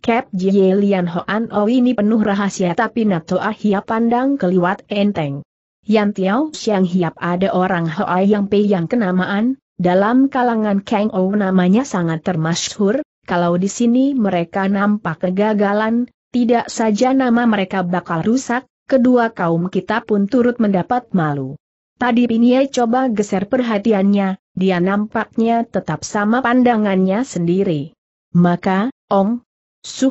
Cap Jielian Hoano ini penuh rahasia tapi Nato Ahiap pandang keliwat enteng. Yang Tiao Xiang Hiap ada orang Hoa yang pe yang kenamaan, dalam kalangan Kang Ou namanya sangat termasyhur, kalau di sini mereka nampak kegagalan, tidak saja nama mereka bakal rusak, kedua kaum kita pun turut mendapat malu. Tadi Pinye coba geser perhatiannya, dia nampaknya tetap sama pandangannya sendiri. Maka, Ong,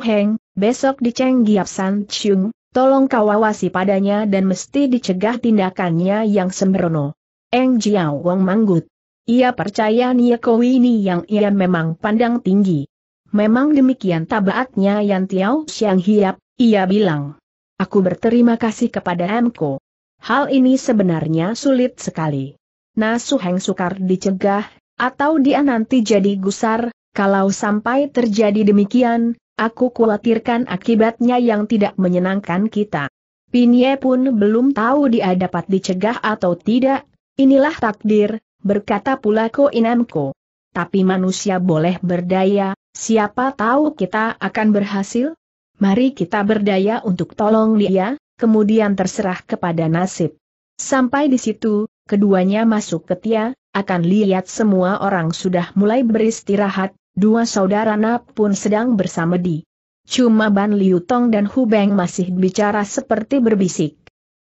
Heng, besok di Cheng Giap San Chung, tolong kau awasi padanya dan mesti dicegah tindakannya yang sembrono. Eng Jiao Wong manggut. Ia percaya Nia Kowi ini yang ia memang pandang tinggi. Memang demikian tabaatnya Yan Tiao Xiang Hiap, ia bilang. Aku berterima kasih kepada Emko. Hal ini sebenarnya sulit sekali. Nah Heng sukar dicegah, atau dia nanti jadi gusar, kalau sampai terjadi demikian, aku khawatirkan akibatnya yang tidak menyenangkan kita. Pinye pun belum tahu dia dapat dicegah atau tidak, inilah takdir, berkata pula Ko Inamko tapi manusia boleh berdaya, siapa tahu kita akan berhasil? Mari kita berdaya untuk tolong dia, kemudian terserah kepada nasib. Sampai di situ, keduanya masuk ke Tia, akan lihat semua orang sudah mulai beristirahat, dua saudara nap pun sedang bersama di. Cuma Ban Liu Tong dan Hu Beng masih bicara seperti berbisik.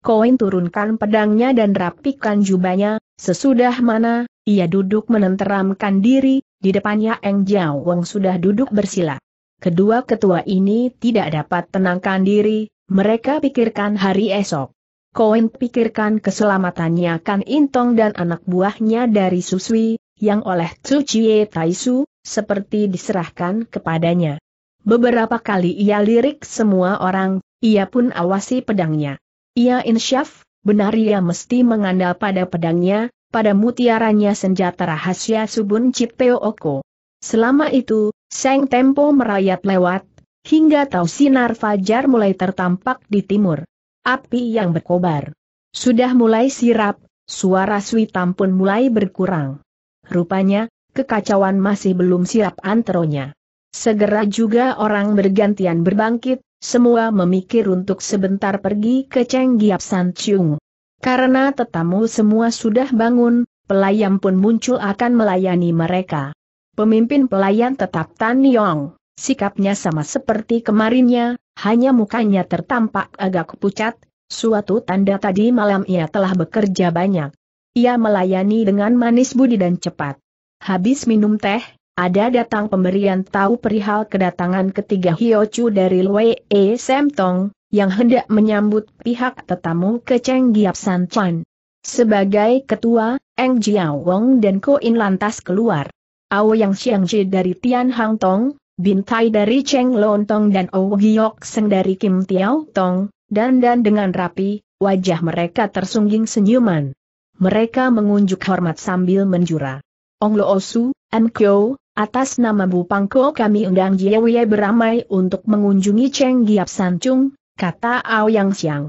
Koin turunkan pedangnya dan rapikan jubahnya, sesudah mana, ia duduk menenteramkan diri, di depannya Eng Jiao Wong sudah duduk bersila. Kedua ketua ini tidak dapat tenangkan diri, mereka pikirkan hari esok. Koen pikirkan keselamatannya Kan Intong dan anak buahnya dari Susui, yang oleh Tsu Chie Taisu, seperti diserahkan kepadanya. Beberapa kali ia lirik semua orang, ia pun awasi pedangnya. Ia insyaf, benar ia mesti mengandal pada pedangnya, pada mutiaranya senjata rahasia Subun Cipteo Oko. Selama itu, Seng Tempo merayap lewat, hingga tahu sinar fajar mulai tertampak di timur. Api yang berkobar. Sudah mulai sirap, suara suitam pun mulai berkurang. Rupanya, kekacauan masih belum sirap antronya. Segera juga orang bergantian berbangkit, semua memikir untuk sebentar pergi ke Cheng Giap San Chiung. Karena tetamu semua sudah bangun, pelayan pun muncul akan melayani mereka. Pemimpin pelayan tetap Tan Yong, sikapnya sama seperti kemarinnya, hanya mukanya tertampak agak pucat, suatu tanda tadi malam ia telah bekerja banyak. Ia melayani dengan manis budi dan cepat. Habis minum teh, ada datang pemberian tahu perihal kedatangan ketiga Hiochu dari Lwe E. Semtong, yang hendak menyambut pihak tetamu ke Cheng Giap San Chuan. Sebagai ketua, Eng Jiao Wong dan Ko In lantas keluar. Ao Yang Xiang Ji dari Tian Hang Tong, Bintai dari Cheng Lon Tong dan Oh Hyok Seng dari Kim Tiao Tong, dan dan dengan rapi, wajah mereka tersungging senyuman. Mereka mengunjuk hormat sambil menjura. Ong Lo Osu, M Kyo, atas nama Bu Pangko kami undang Jiewie beramai untuk mengunjungi Cheng Giap San Sancung, kata Ao Yang Xiang.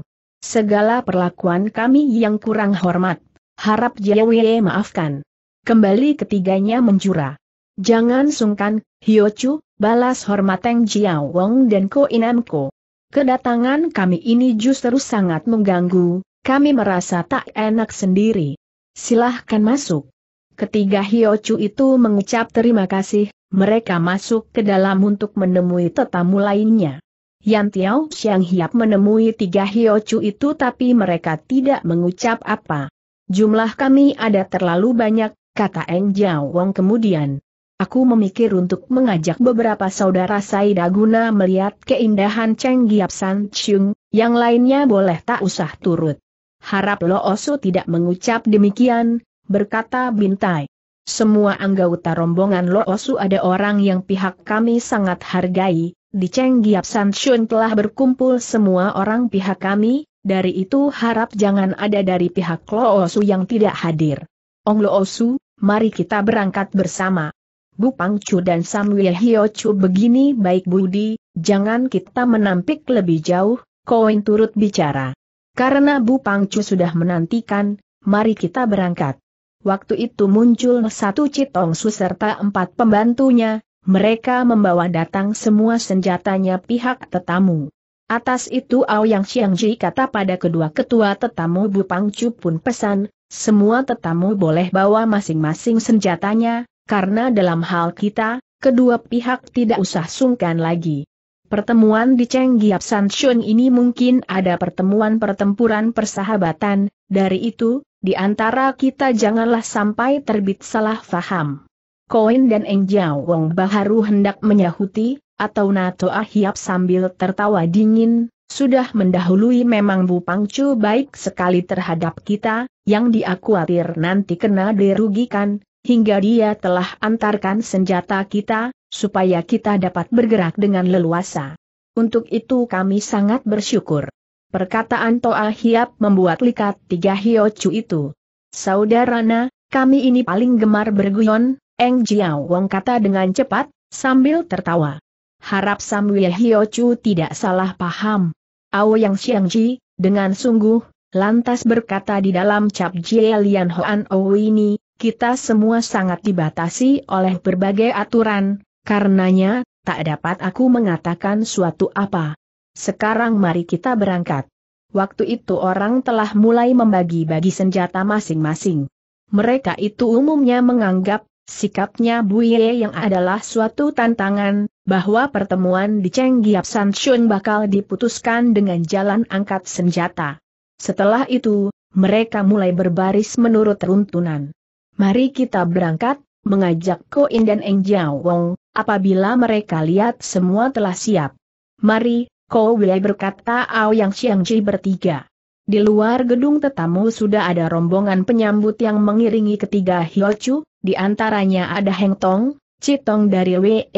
Segala perlakuan kami yang kurang hormat, harap Jiawe maafkan. Kembali ketiganya menjura. Jangan sungkan, Hiochu, balas hormat Teng Jiao Wong dan Ko Inamko. Kedatangan kami ini justru sangat mengganggu, kami merasa tak enak sendiri. Silahkan masuk. Ketiga Hiochu itu mengucap terima kasih, mereka masuk ke dalam untuk menemui tetamu lainnya. Yan Tiao Xiang Hiap menemui tiga Hio Hiocu itu tapi mereka tidak mengucap apa. Jumlah kami ada terlalu banyak, kata Eng Jiao Wong kemudian. Aku memikir untuk mengajak beberapa saudara saya guna melihat keindahan Cheng Giap San Chung, yang lainnya boleh tak usah turut. Harap Lo osu tidak mengucap demikian, berkata Bintai. Semua anggota rombongan Lo Osu ada orang yang pihak kami sangat hargai, di Cheng Giap San telah berkumpul semua orang pihak kami, dari itu harap jangan ada dari pihak Osu yang tidak hadir. Ong Osu, mari kita berangkat bersama. Bu Pang Chu dan Samuel Hio Chu begini baik budi, jangan kita menampik lebih jauh, Koin turut bicara. Karena Bu Pang Chu sudah menantikan, mari kita berangkat. Waktu itu muncul satu Citong Su serta empat pembantunya, mereka membawa datang semua senjatanya pihak tetamu. Atas itu Aoyang Xiangji kata pada kedua ketua tetamu Bupang Chu pun pesan, semua tetamu boleh bawa masing-masing senjatanya, karena dalam hal kita, kedua pihak tidak usah sungkan lagi. Pertemuan di Cheng Giap Shun ini mungkin ada pertemuan pertempuran persahabatan, dari itu, di antara kita janganlah sampai terbit salah faham. Koin dan Eng Jiao Wong Baharu hendak menyahuti, atau Nato Ahiap sambil tertawa dingin, sudah mendahului memang Bu Pangcu baik sekali terhadap kita, yang dia khawatir nanti kena dirugikan, hingga dia telah antarkan senjata kita, supaya kita dapat bergerak dengan leluasa. Untuk itu kami sangat bersyukur. Perkataan Toa Hiap membuat likat tiga Hiocu itu. Saudarana, kami ini paling gemar berguyon, Eng Jiao Wong kata dengan cepat, sambil tertawa. Harap Samuel Hyo Chu tidak salah paham. Ao Yang Xiangji, dengan sungguh, lantas berkata di dalam cap Jie Lian Hoan Ou ini, kita semua sangat dibatasi oleh berbagai aturan, karenanya, tak dapat aku mengatakan suatu apa. Sekarang mari kita berangkat. Waktu itu orang telah mulai membagi-bagi senjata masing-masing. Mereka itu umumnya menganggap Sikapnya Buye yang adalah suatu tantangan, bahwa pertemuan di Cheng Giap Shun bakal diputuskan dengan jalan angkat senjata. Setelah itu, mereka mulai berbaris menurut runtunan. Mari kita berangkat, mengajak Ko In dan Eng Jiao Wong, apabila mereka lihat semua telah siap. Mari, Ko Wei berkata Ao Yang Ji bertiga. Di luar gedung tetamu sudah ada rombongan penyambut yang mengiringi ketiga Hiochu, di antaranya ada Heng Tong, Citong dari WE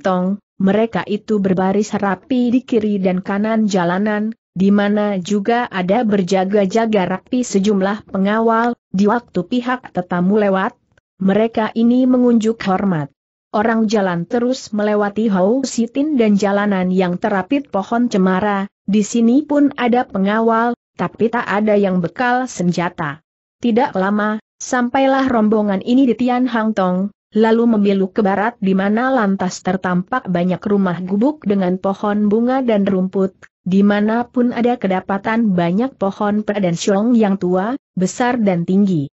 Tong, mereka itu berbaris rapi di kiri dan kanan jalanan, di mana juga ada berjaga-jaga rapi sejumlah pengawal, di waktu pihak tetamu lewat, mereka ini mengunjuk hormat. Orang jalan terus melewati Hou Sitin dan jalanan yang terapit pohon cemara, di sini pun ada pengawal, tapi tak ada yang bekal senjata. Tidak lama, Sampailah rombongan ini di Tian Hang Tong, lalu membelok ke barat di mana lantas tertampak banyak rumah gubuk dengan pohon bunga dan rumput, di mana pun ada kedapatan banyak pohon pre dan yang tua, besar dan tinggi.